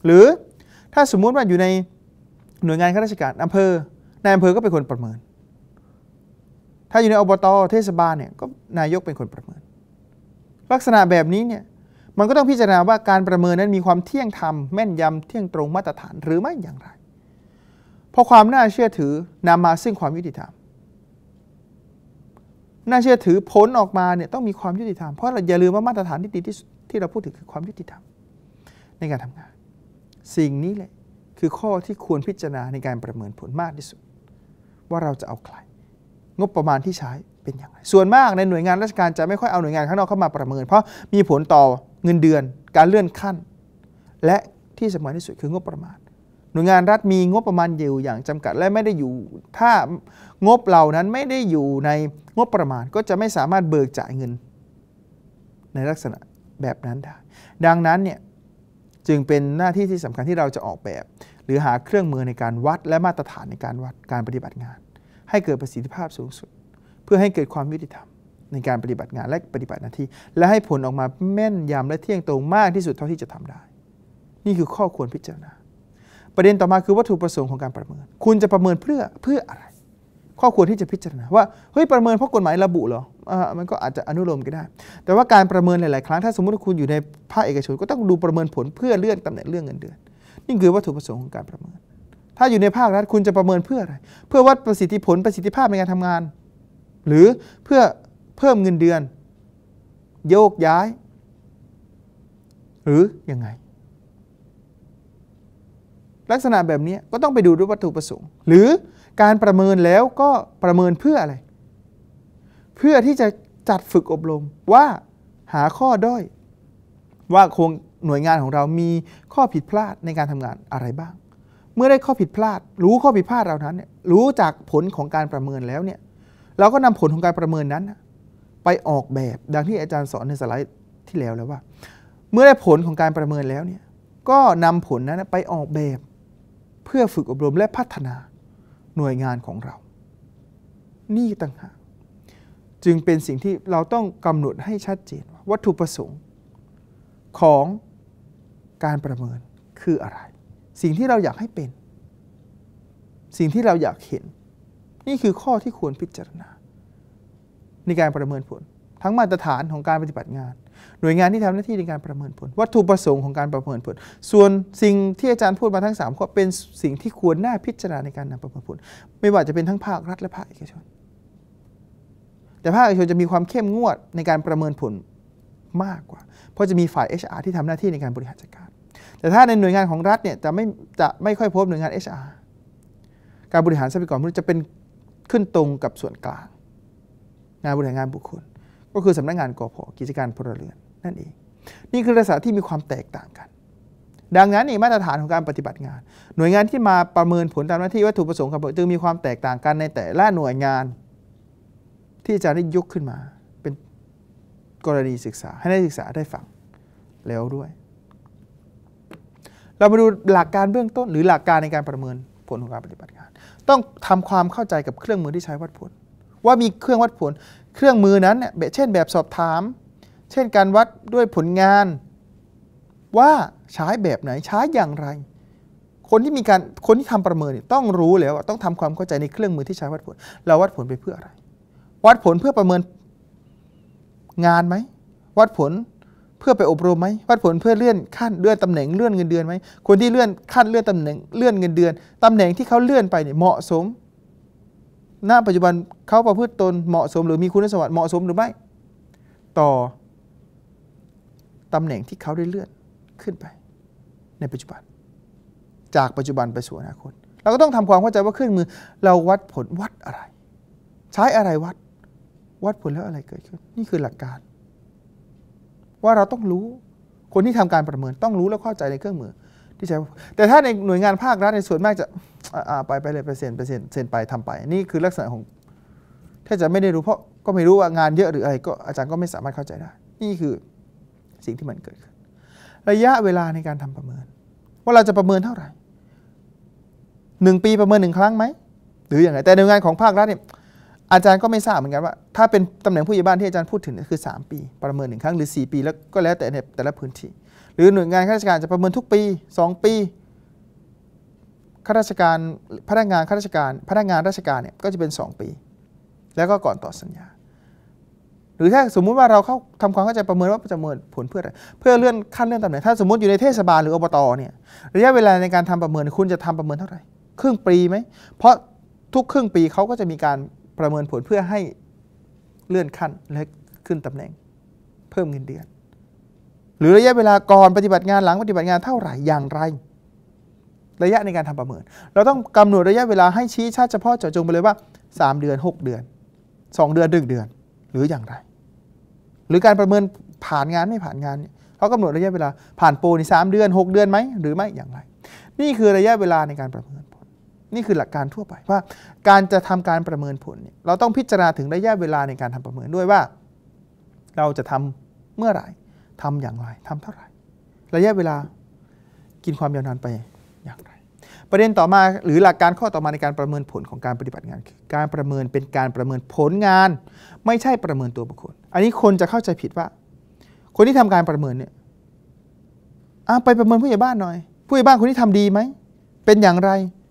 หรือถ้าสมมุติว่าอยู่ในหน่วยงานข้าราชการอำเภอนายอำเภอก็เป็นคนประเมิน ถ้าอยู่ในอบตเทศบาลเนี่ยก็นายกเป็นคนประเมิน ลักษณะแบบนี้เนี่ยมันก็ต้องพิจารณาว่าการประเมินนั้นมีความเที่ยงธรรมแม่นยำเที่ยงตรงมาตรฐานหรือไม่อย่างไร เพราะความน่าเชื่อถือนำมาซึ่งความยุติธรรมน่าเชื่อถือผลออกมาเนี่ยต้องมีความยุติธรรม เพราะเราอย่าลืมว่ามาตรฐานที่ดีที่ที่เราพูดถึงคือความยุติธรรม ในการทำงาน สิ่งนี้แหละคือข้อที่ควรพิจารณาในการประเมินผลมากที่สุด ว่าเราจะเอาใคร งบประมาณที่ใช้เป็นอย่างไรส่วนมากในหน่วยงานราชการจะไม่ค่อยเอาหน่วยงานข้างนอกเข้ามาประเมิน เพราะมีผลต่อเงินเดือนการเลื่อนขั้น และที่สำคัญที่สุดคืองบประมาณ หน่วยงานรัฐมีงบประมาณอยู่อย่างจำกัดและไม่ได้อยู่ ถ้างบเหล่านั้นไม่ได้อยู่ในงบประมาณก็จะไม่สามารถเบิกจ่ายเงินในลักษณะแบบนั้นได้ดังนั้นเนี่ยจึงเป็นหน้าที่ที่สำคัญที่เราจะออกแบบ หรือหาเครื่องมือในการวัดและมาตรฐานในการวัดการปฏิบัติงาน ให้เกิดประสิทธิภาพสูงสุดเพื่อให้เกิดความยุติธรรมในการปฏิบัติงานและปฏิบัติหน้าที่ และให้ผลออกมาแม่นยำและเที่ยงตรงมากที่สุดเท่าที่จะทำได้ นี่คือข้อควรพิจารณาประเด็นต่อมาคือ วัตถุประสงค์ของการประเมิน คุณจะประเมินเพื่อเพื่ออะไร ข้อควรที่จะพิจารณาว่าเฮ้ยประเมินเพราะกฎหมายระบุเหรอมันก็อาจจะอนุโลมก็ได้ แต่ว่าการประเมินหลาย ๆ ครั้งถ้าสมมติว่าคุณอยู่ในภาคเอกชน ก็ต้องดูประเมินผลเพื่อเลื่อนตำแหน่งเรื่องเงินเดือน นี่คือวัตถุประสงค์ของการประเมิน ถ้าอยู่ในภาครัฐคุณจะประเมินเพื่ออะไร เพื่อวัดประสิทธิผลประสิทธิภาพในการทำงาน หรือเพื่อพิ่มเงินเดือน โยกย้าย หรือยังไงลักษณะแบบนี้ก็ต้องไปดูด้วยวัตถุประสงค์ หรือการประเมินแล้วก็ประเมินเพื่ออะไร เพื่อที่จะจัดฝึกอบรมว่าหาข้อด้อยว่าโครงหน่วยงานของเรา มีข้อผิดพลาดในการทำงานอะไรบ้าง เมื่อได้ข้อผิดพลาด รู้ข้อผิดพลาดเหล่านั้นเนี่ยรู้จากผลของการประเมินแล้วเนี่ยเราก็นำผลของการประเมินนั้นไปออกแบบดังที่อาจารย์สอนในสไลด์ที่แล้วแล้วว่า เมื่อได้ผลของการประเมินแล้วเนี่ยก็นำผลนั้นไปออกแบบ เพื่อฝึกอบรมและพัฒนาหน่วยงานของเรานี่ต่างหากจึงเป็นสิ่งที่เราต้องกำหนดให้ชัดเจนวัตถุประสงค์ของการประเมินคืออะไร สิ่งที่เราอยากให้เป็น สิ่งที่เราอยากเห็น นี่คือข้อที่ควรพิจารณาในการประเมินผล ทั้งมาตรฐานของการปฏิบัติงาน หน่วยงานที่ทำหน้าที่ในการประเมินผล วัตถุประสงค์ของการประเมินผล ส่วนสิ่งที่อาจารย์พูดมาทั้ง3ข้อเป็นสิ่งที่ควรน่าพิจารณาในการนำประเมินผล ไม่ว่าจะเป็นทั้งภาครัฐและภาคเอกชนแต่ภาคเอกชนจะมีความเข้มงวดในการประเมินผลมากกว่าเพราะจะมีฝ่าย HR ที่ทำหน้าที่ในการบริหารจัดการแต่ถ้าในหน่วยงานของรัฐเนี่ยจะไม่จะไม่ค่อยพบหน่วยงาน HR การบริหารทรัพยากรมนุษย์จะเป็นขึ้นตรงกับส่วนกลางงานบริหารงานบุคคล ก็คือสำนักงงานกอพกิจการพลเรือนนั่นเอง นี่คือลักษณะที่มีความแตกต่างกัน ดังนั้นนี่มาตรฐานของการปฏิบัติงาน หน่วยงานที่มาประเมินผลตามหน้าที่วัตถุประสงค์ขับจึงมีความแตกต่างกัน ในแต่ละหน่วยงาน ที่จะได้ยกขึ้นมาเป็นกรณีศึกษา ให้นักศึกษาได้ฟังแล้วด้วย เรามาดูหลักการเบื้องต้น หรือหลักการในการประเมินผลของการปฏิบัติงาน ต้องทำความเข้าใจกับเครื่องมือที่ใช้วัดผลว่ามีเครื่องวัดผลเครื่องมือนั้นเนี่ยเช่นแบบสอบถาม เช่นการวัดด้วยผลงานว่าใช้แบบไหนใช้อย่างไร คนที่มีการคนที่ทำประเมินต้องรู้แล้วต้องทำความเข้าใจในเครื่องมือที่ใช้วัดผล เราวัดผลไปเพื่ออะไร วัดผลเพื่อประเมินงานไหมวัดผลเพื่อไปอบรมไหมวัดผลเพื่อเลื่อนขั้น เลื่อนตำแหน่งเลื่อนเงินเดือนไหมคนที่เลื่อนขั้นเลื่อนตำแหน่งเลื่อนเงินเดือนตำแหน่งที่เขาเลื่อนไปเนี่ยเหมาะสมณปัจจุบันเขาประพฤติตนเหมาะสมหรือมีคุณสมบัติเหมาะสมหรือไม่ ต่อตำแหน่งที่เขาได้เลื่อนขึ้นไป ในปัจจุบัน จากปัจจุบันไปสู่อนาคต เราก็ต้องทำความเข้าใจว่าเครื่องมือ เราวัดผลวัดอะไร ใช้อะไรวัดวัดผลแล้วอะไรเกิดขึ้นนี่คือหลักการ ว่าเราต้องรู้คนที่ทำการประเมิน ต้องรู้และเข้าใจในเครื่องมือที่ใช้แต่ถ้าในหน่วยงานภาครัฐในส่วนมากจะไปไปเลยเปอร์เซ็นเปอร์เซ็นเซ็นไปทำไปนี่คือลักษณะของถ้าจะไม่ได้รู้เพราะก็ไม่รู้ว่างานเยอะหรืออะไรก็อาจารย์ก็ไม่สามารถเข้าใจได้ นี่คือสิ่งที่มันเกิดขึ้น ระยะเวลาในการทำประเมิน ว่าเราจะประเมินเท่าไหร่หนึ่งปีประเมินหนึ่งครั้งไหมหรืออย่างไรแต่ในงานของภาครัฐเนี่ยอาจารย์ก็ไม่ทราบเหมือนกันว่าถ้าเป็นตำแหน่งผู้ใหญ่บ้านที่อาจารย์พูดถึงคือ 3 ปีประเมินหนึ่งครั้งหรือ 4 ปีแล้วก็แล้วแต่ในแต่ละพื้นที่หรือหน่วยงานข้าราชการจะประเมินทุกปี 2 ปีข้าราชการ พนักงานข้าราชการพนักงานราชการเนี่ยก็จะเป็น 2 ปี แล้วก็ก่อนต่อสัญญา หรือถ้าสมมุติว่าเราเข้าทำความเข้าใจประเมินว่าจะเมินผล เพื่ออะไรเพื่อเลื่อนขั้นเลื่อนตำแหน่งถ้าสมมติอยู่ในเทศบาลหรืออบตเนี่ยระยะเวลาในการทำประเมินคุณจะทำประเมินเท่าไหร่ครึ่งปีไหมเพราะทุกครึ่งปีเขาก็จะมีการประเมินผลเพื่อให้เลื่อนขั้นและขึ้นตำแหน่งเพิ่มเงินเดือนหรือระยะเวลาก่อนปฏิบัติงานหลังปฏิบัติงานเท่าไหร่อย่างไร ระยะในการทำประเมิน เราต้องกำหนดระยะเวลาให้ชี้ชัดเฉพาะเจาะจงไปเลยว่า 3 เดือน 6 เดือน 2 เดือนหนึ่งเดือน หรืออย่างไร หรือการประเมินผ่านงานไม่ผ่านงานเขากำหนดระยะเวลาผ่านโปรในสามเดือน 6 เดือนไหมหรือไม่อย่างไร นี่คือระยะเวลาในการประเมินผล นี่คือหลักการทั่วไปว่า การจะทำการประเมินผลเนี่ยเราต้องพิจารณาถึงระยะเวลาในการทำประเมินด้วยว่าเราจะทำเมื่อไหร่ทำอย่างไร ทำเท่าไหร่ระยะเวลา กินความยาวนานไปอย่างไร ประเด็นต่อมาหรือหลักการข้อต่อมาในการประเมินผลของการปฏิบัติงานคือการประเมินเป็นการประเมินผลงาน ไม่ใช่ประเมินตัวบุคคล อันนี้คนจะเข้าใจผิดว่าคนที่ทำการประเมินเนี่ยไปประเมินผู้ใหญ่บ้านหน่อย ผู้ใหญ่บ้านคนที่ทำดีไหม เป็นอย่างไร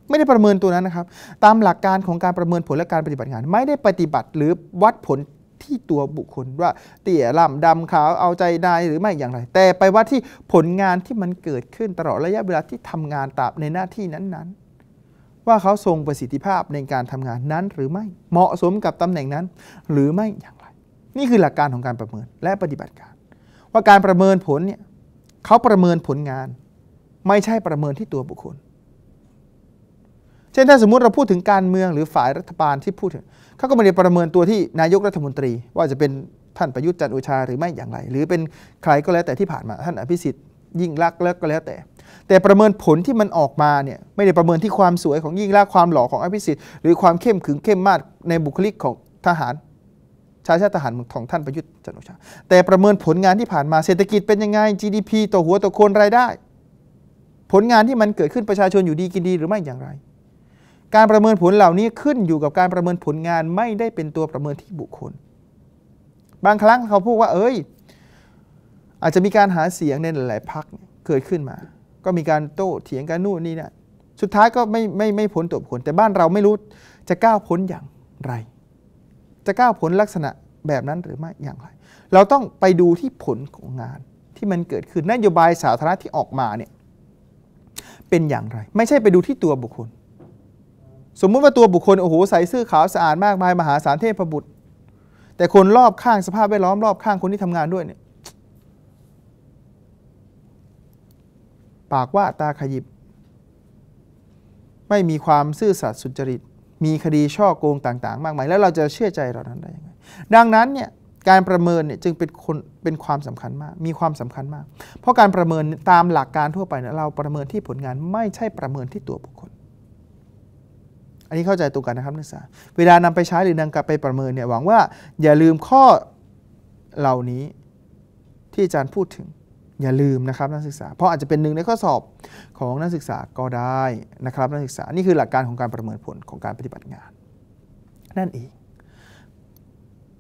ไม่ได้ประเมินตัวนั้นนะครับ ตามหลักการของการประเมินผลและการปฏิบัติงาน ไม่ได้ปฏิบัติหรือวัดผลที่ตัวบุคคลว่าเตี่ยล่ำดำขาวเอาใจนายหรือไม่อย่างไรแต่ไปวัดที่ผลงานที่มันเกิดขึ้นตลอดระยะเวลาที่ทำงานตามในหน้าที่นั้นๆว่าเขาทรงประสิทธิภาพในการทำงานนั้นหรือไม่เหมาะสมกับตำแหน่งนั้นหรือไม่อย่างไรนี่คือหลักการของการประเมินและปฏิบัติการว่าการประเมินผลเนี่ยเขาประเมินผลงานไม่ใช่ประเมินที่ตัวบุคคลเช่นถ้าสมมุติเราพูดถึงการเมืองหรือฝ่ายรัฐบาลที่พูดถึงเขาก็ไม่ได้ประเมินตัวที่นายกรัฐมนตรี ว่าจะเป็นท่านประยุทธ์จันทร์โอชา หรือไม่อย่างไร หรือเป็นใครก็แล้วแต่ที่ผ่านมาท่านอภิสิทธิ์ยิ่งรักแล้วก็แล้วแต่ แต่ประเมินผลที่มันออกมาเนี่ยไม่ได้ประเมินที่ความสวยของยิ่งรักความหล่อของอภิสิทธิ์หรือความเข้มขึงเข้มมากในบุคลิกของทหาร ชายชาติทหารของท่านประยุทธ์จันทร์โอชา แต่ประเมินผลงานที่ผ่านมาเศรษฐกิจเป็นยังไง GDP ต่อหัวต่อคนรายได้ ผลงานที่มันเกิดขึ้นประชาชนอยู่ดีกินดี หรือไม่อย่างไรการประเมินผลเหล่านี้ขึ้นอยู่กับการประเมินผลงานไม่ได้เป็นตัวประเมินที่บุคคลบางครั้งเขาพูดว่า เอ้ย อาจจะมีการหาเสียงในหลายๆพักเกิดขึ้นมา ก็มีการโต้เถียงกันนู่นนี่นะสุดท้ายก็ไม่ไม่ไม่พ้นตัวบุคคลแต่บ้านเราไม่รู้จะก้าวพ้นอย่างไร จะก้าวพ้นลักษณะแบบนั้นหรือไม่อย่างไร เราต้องไปดูที่ผลของงาน ที่มันเกิดขึ้นนโยบายสาธารณะที่ออกมาเนี่ย เป็นอย่างไร ไม่ใช่ไปดูที่ตัวบุคคลสมมุติว่าตัวบุคคลโอ้โหใส่เสื้อขาวสะอาดมากมายมหาสารเทพบุตร แต่คนรอบข้างสภาพแวดล้อมรอบข้างคนที่ทำงานด้วยเนี่ยปากว่าตาขยิบ ไม่มีความซื่อสัตย์สุจริตมีคดีช่อโกงต่าง ๆ มากมาย แล้วเราจะเชื่อใจเรานั้นได้ยังไงดังนั้นเนี่ยการประเมินเนี่ยจึงเป็นคนเป็นความสำคัญมากมีความสำคัญมาก เพราะการประเมินตามหลักการทั่วไปเนี่ยเราประเมินที่ผลงาน ไม่ใช่ประเมินที่ตัวบุคคลอันนี้เข้าใจตรงกันนะครับนักศึกษา เวลานำไปใช้หรือนำกลับไปประเมินเนี่ยหวังว่าอย่าลืมข้อเหล่านี้ที่อาจารย์พูดถึงอย่าลืมนะครับนักศึกษา เพราะอาจจะเป็นหนึ่งในข้อสอบของนักศึกษาก็ได้นะครับ นักศึกษา นี่คือหลักการของการประเมินผลของการปฏิบัติงาน นั่นเอง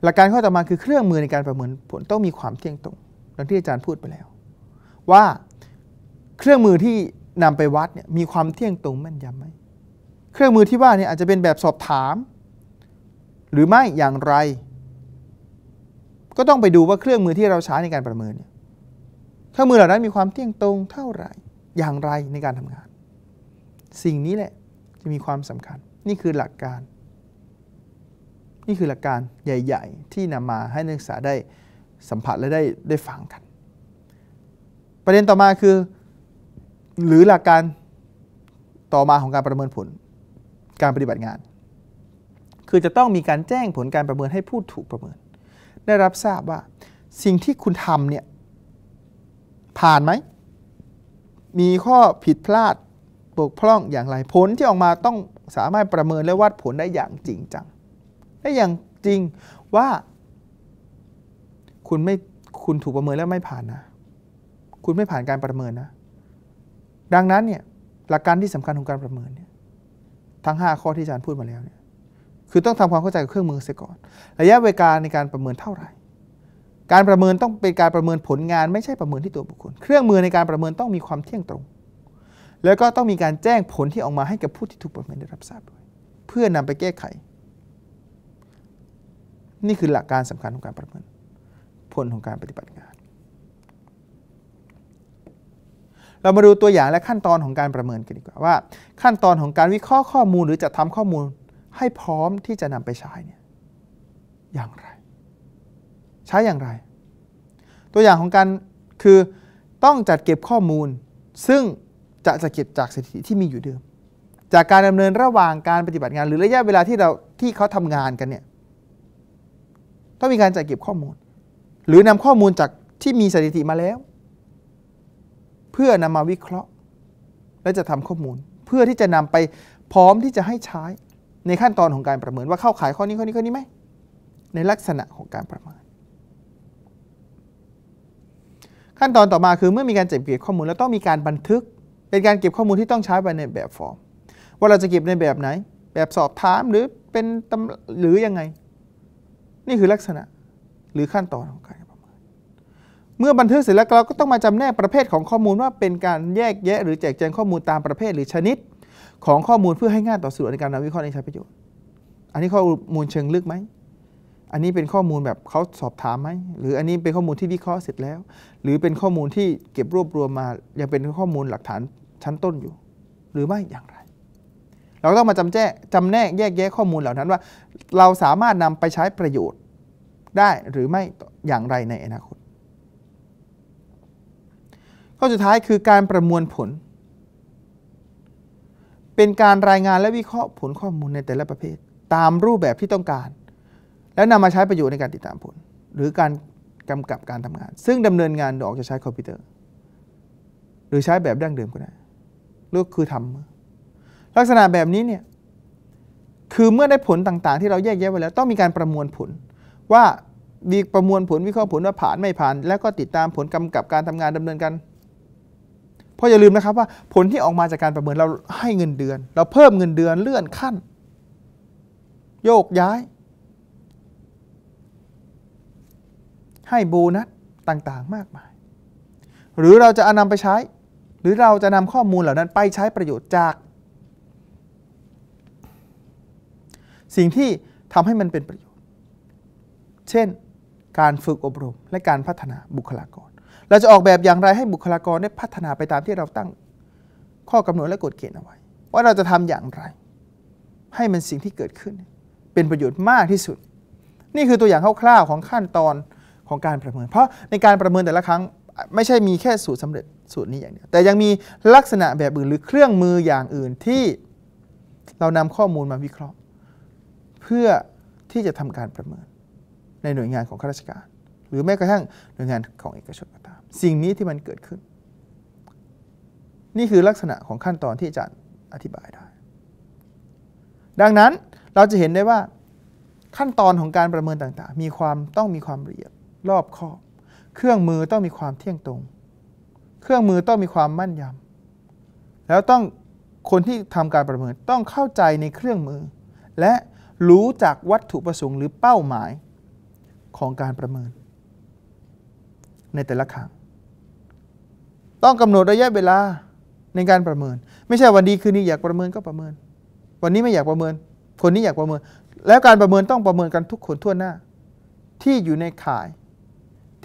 หลักการข้อต่อมาคือเครื่องมือในการประเมินผลต้องมีความเที่ยงตรงดังที่อาจารย์พูดไปแล้ว ว่าเครื่องมือที่นำไปวัดเนี่ยมีความเที่ยงตรงแม่นยำไหมเครื่องมือที่ว่าเนี่ยอาจจะเป็นแบบสอบถาม หรือไม่อย่างไร ก็ต้องไปดูว่าเครื่องมือที่เราใช้ในการประเมินเนี่ยเครื่องมือเหล่านั้นมีความเที่ยงตรงเท่าไหร่ อย่างไรในการทำงาน สิ่งนี้แหละจะมีความสำคัญ นี่คือหลักการ นี่คือหลักการใหญ่ ๆ ที่นำมาให้นักศึกษาได้สัมผัสและได้ได้ฟังกัน ประเด็นต่อมาคือหรือหลักการต่อมาของการประเมินผลการปฏิบัติงาน คือจะต้องมีการแจ้งผลการประเมินให้ผู้ถูกประเมิน ได้รับทราบว่าสิ่งที่คุณทำเนี่ย ผ่านไหม มีข้อผิดพลาดบกพร่องอย่างไรผลที่ออกมาต้องสามารถประเมินและวัดผลได้อย่างจริงจัง ได้อย่างจริงว่า คุณไม่คุณถูกประเมินแล้วไม่ผ่านนะ คุณไม่ผ่านการประเมินนะ ดังนั้นเนี่ยหลักการที่สำคัญของการประเมินเนี่ยทั้ง 5ข้อที่อาจารย์พูดมาแล้วเนี่ย คือต้องทำความเข้าใจกับเครื่องมือเสียก่อน ระยะเวลาในการประเมินเท่าไหร่ การประเมินต้องเป็นการประเมินผลงานไม่ใช่ประเมินที่ตัวบุคคล เครื่องมือในการประเมินต้องมีความเที่ยงตรง แล้วก็ต้องมีการแจ้งผลที่ออกมาให้กับผู้ที่ถูกประเมินได้รับทราบด้วยเพื่อนำไปแก้ไข นี่คือหลักการสำคัญของการประเมินผลของการปฏิบัติงานเรามาดูตัวอย่างและขั้นตอนของการประเมินกันดีกว่าว่าขั้นตอนของการวิเคราะห์ข้อมูลหรือจัดทาข้อมูลให้พร้อมที่จะนำไปใช้เนี่ยอย่างไร ใช้อย่างไร ตัวอย่างของการคือต้องจัดเก็บข้อมูล ซึ่งจะจัดเก็บจากสถิติที่มีอยู่เดิม จากการดำเนินระหว่างการปฏิบัติงาน หรือระยะเวลาที่เราที่เขาทำงานกันเนี่ยต้องมีการจัดเก็บข้อมูล หรือนำข้อมูลจากที่มีสถิติมาแล้วพื่อนำมาวิเคราะห์และจะทำข้อมูล เพื่อที่จะนำไปพร้อมที่จะให้ใช้ในขั้นตอนของการประเมิน ว่าเข้าขายข้อนี้ข้อนี้ข้อนี้ไหมในลักษณะของการประเมิน ขั้นตอนต่อมาคือเมื่อมีการเก็บเกี่ยวข้อมูล แล้วต้องมีการบันทึกเป็นการเก็บข้อมูลที่ต้องใช้ไปในแบบฟอร์มว่าเราจะเก็บในแบบไหน แบบสอบถามหรือเป็นหรือยังไง นี่คือลักษณะหรือขั้นตอนของการเมื่อบันทึกเสร็จแล้วเราก็ต้องมาจำแนกประเภทของข้อมูลว่าเป็นการแยกแยะ หรือแจกแจงข้อมูลตามประเภทหรือชนิดของข้อมูลเพื่อให้ง่ายต่อสื่อในการนำวิเคราะห์ในใช้ประโยชน์ อันนี้ข้อมูลเชิงลึกไหม อันนี้เป็นข้อมูลแบบเขาสอบถามไหม หรืออันนี้เป็นข้อมูลที่วิเคราะห์เสร็จแล้ว หรือเป็นข้อมูลที่เก็บรวบรวมมายังเป็นข้อมูลหลักฐานชั้นต้นอยู่ หรือไม่อย่างไร เราต้องมาจำแจ้จำแนกแยกแยะข้อมูลเหล่านั้นว่า เราสามารถนำไปใช้ประโยชน์ได้หรือไม่อย่างไรในอนาคตข้อสุดท้ายคือการประมวลผล เป็นการรายงานและวิเคราะห์ผลข้อมูลในแต่ละประเภท ตามรูปแบบที่ต้องการ แล้วนำมาใช้ประโยชน์ในการติดตามผล หรือการกำกับการทำงาน ซึ่งดำเนินงานออกจะใช้คอมพิวเตอร์ หรือใช้แบบดั้งเดิมก็ได้เลือกคือทำลักษณะแบบนี้เนี่ยคือเมื่อได้ผลต่างๆ ที่เราแยกแยะไว้แล้วต้องมีการประมวลผล ว่าดีประมวลผลวิเคราะห์ผลว่าผ่านไม่ผ่านแล้วก็ติดตามผลกำกับการทำงานดำเนินการราะอย่าลืมนะครับว่าผลที่ออกมาจากการประเมินเราให้เงินเดือน เราเพิ่มเงินเดือนเลื่อนขั้น โยกย้าย ให้โบนัสต่างๆมากมาย หรือเราจะนำไปใช้ หรือเราจะนำข้อมูลเหล่านั้นไปใช้ประโยชน์จาก สิ่งที่ทำให้มันเป็นประโยชน์ เช่น การฝึกอบรมและการพัฒนาบุคลากรเราจะออกแบบอย่างไรให้บุคลากรได้พัฒนาไปตามที่เราตั้ง ข้อกำหนดและกฎเกณฑ์เอาไว้ ว่าเราจะทำอย่างไร ให้มันสิ่งที่เกิดขึ้นเป็นประโยชน์มากที่สุด นี่คือตัวอย่างคร่าวๆของขั้นตอนของการประเมิน เพราะในการประเมินแต่ละครั้ง ไม่ใช่มีแค่สูตรสำเร็จสูตรนี้อย่างเดียวแต่ยังมีลักษณะแบบอื่นหรือเครื่องมืออย่างอื่นที่เรานำข้อมูลมาวิเคราะห์ เพื่อที่จะทำการประเมิน ในหน่วยงานของข้าราชการ หรือแม้กระทั่งหน่วยงานของเอกชนสิ่งนี้ที่มันเกิดขึ้น นี่คือลักษณะของขั้นตอนที่อาจารย์อธิบายได้ ดังนั้นเราจะเห็นได้ว่าขั้นตอนของการประเมินต่างๆ มีความต้องมีความละเอียดรอบคอบเครื่องมือต้องมีความเที่ยงตรง เครื่องมือต้องมีความมั่นยำ แล้วต้องคนที่ทำการประเมินต้องเข้าใจในเครื่องมือ และรู้จักวัตถุประสงค์หรือเป้าหมายของการประเมิน ในแต่ละครั้งต้องกำหนดระยะเวลาในการประเมิน ไม่ใช่วันดีคืนนี้อยากประเมินก็ประเมิน วันนี้ไม่อยากประเมินคนนี้อยากประเมิน แล้วการประเมินต้องประเมินกันทุกคนทั่วหน้า ที่อยู่ในข่าย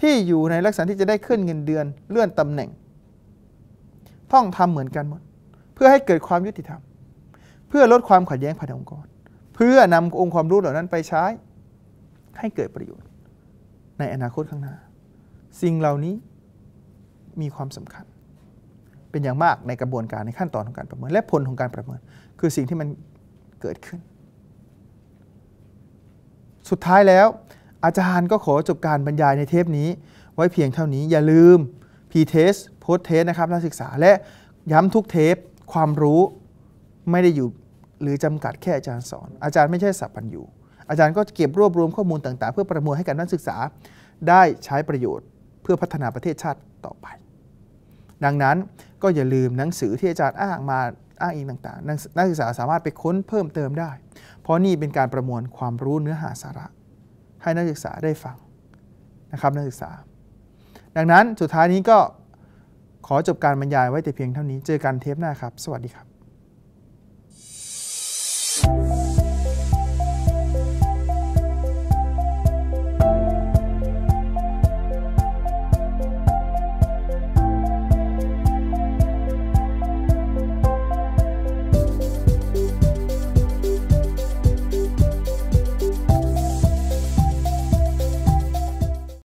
ที่อยู่ในลักษณะที่จะได้ขึ้นเงินเดือน เลื่อนตำแหน่งต้องทำเหมือนกันหมด เพื่อให้เกิดความยุติธรรม เพื่อลดความขัดแย้งภายในองค์กร เพื่อนำองค์ความรู้เหล่านั้นไปใช้ ให้เกิดประโยชน์ ในอนาคตข้างหน้าสิ่งเหล่านี้มีความสำคัญ เป็นอย่างมากในกระบวนการในขั้นตอนของการประเมินและผลของการประเมิน คือสิ่งที่มันเกิดขึ้น สุดท้ายแล้ว อาจารย์ก็ขอจบการบรรยายในเทปนี้ ไว้เพียงเท่านี้ อย่าลืม P-Test Post-Test นะครับนักศึกษาและย้ำทุกเทป ความรู้ไม่ได้อยู่หรือจำกัดแค่อาจารย์สอน อาจารย์ไม่ใช่สับปัญญูอาจารย์ก็เก็บรวบรวมข้อมูลต่างๆ เพื่อประมวลให้กับนักศึกษา ได้ใช้ประโยชน์เพื่อพัฒนาประเทศชาติต่อไปดังนั้นก็อย่าลืมหนังสือที่อาจารย์อ้างมาอ้างอิงต่างๆ นักศึกษาสามารถไปค้นเพิ่มเติมได้ เพราะนี่เป็นการประมวลความรู้เนื้อหาสาระ ให้นักศึกษาได้ฟังนะครับ นักศึกษา ดังนั้นสุดท้ายนี้ก็ขอจบการบรรยายไว้แต่เพียงเท่านี้เจอกันเทปหน้าครับ สวัสดีครับ thank you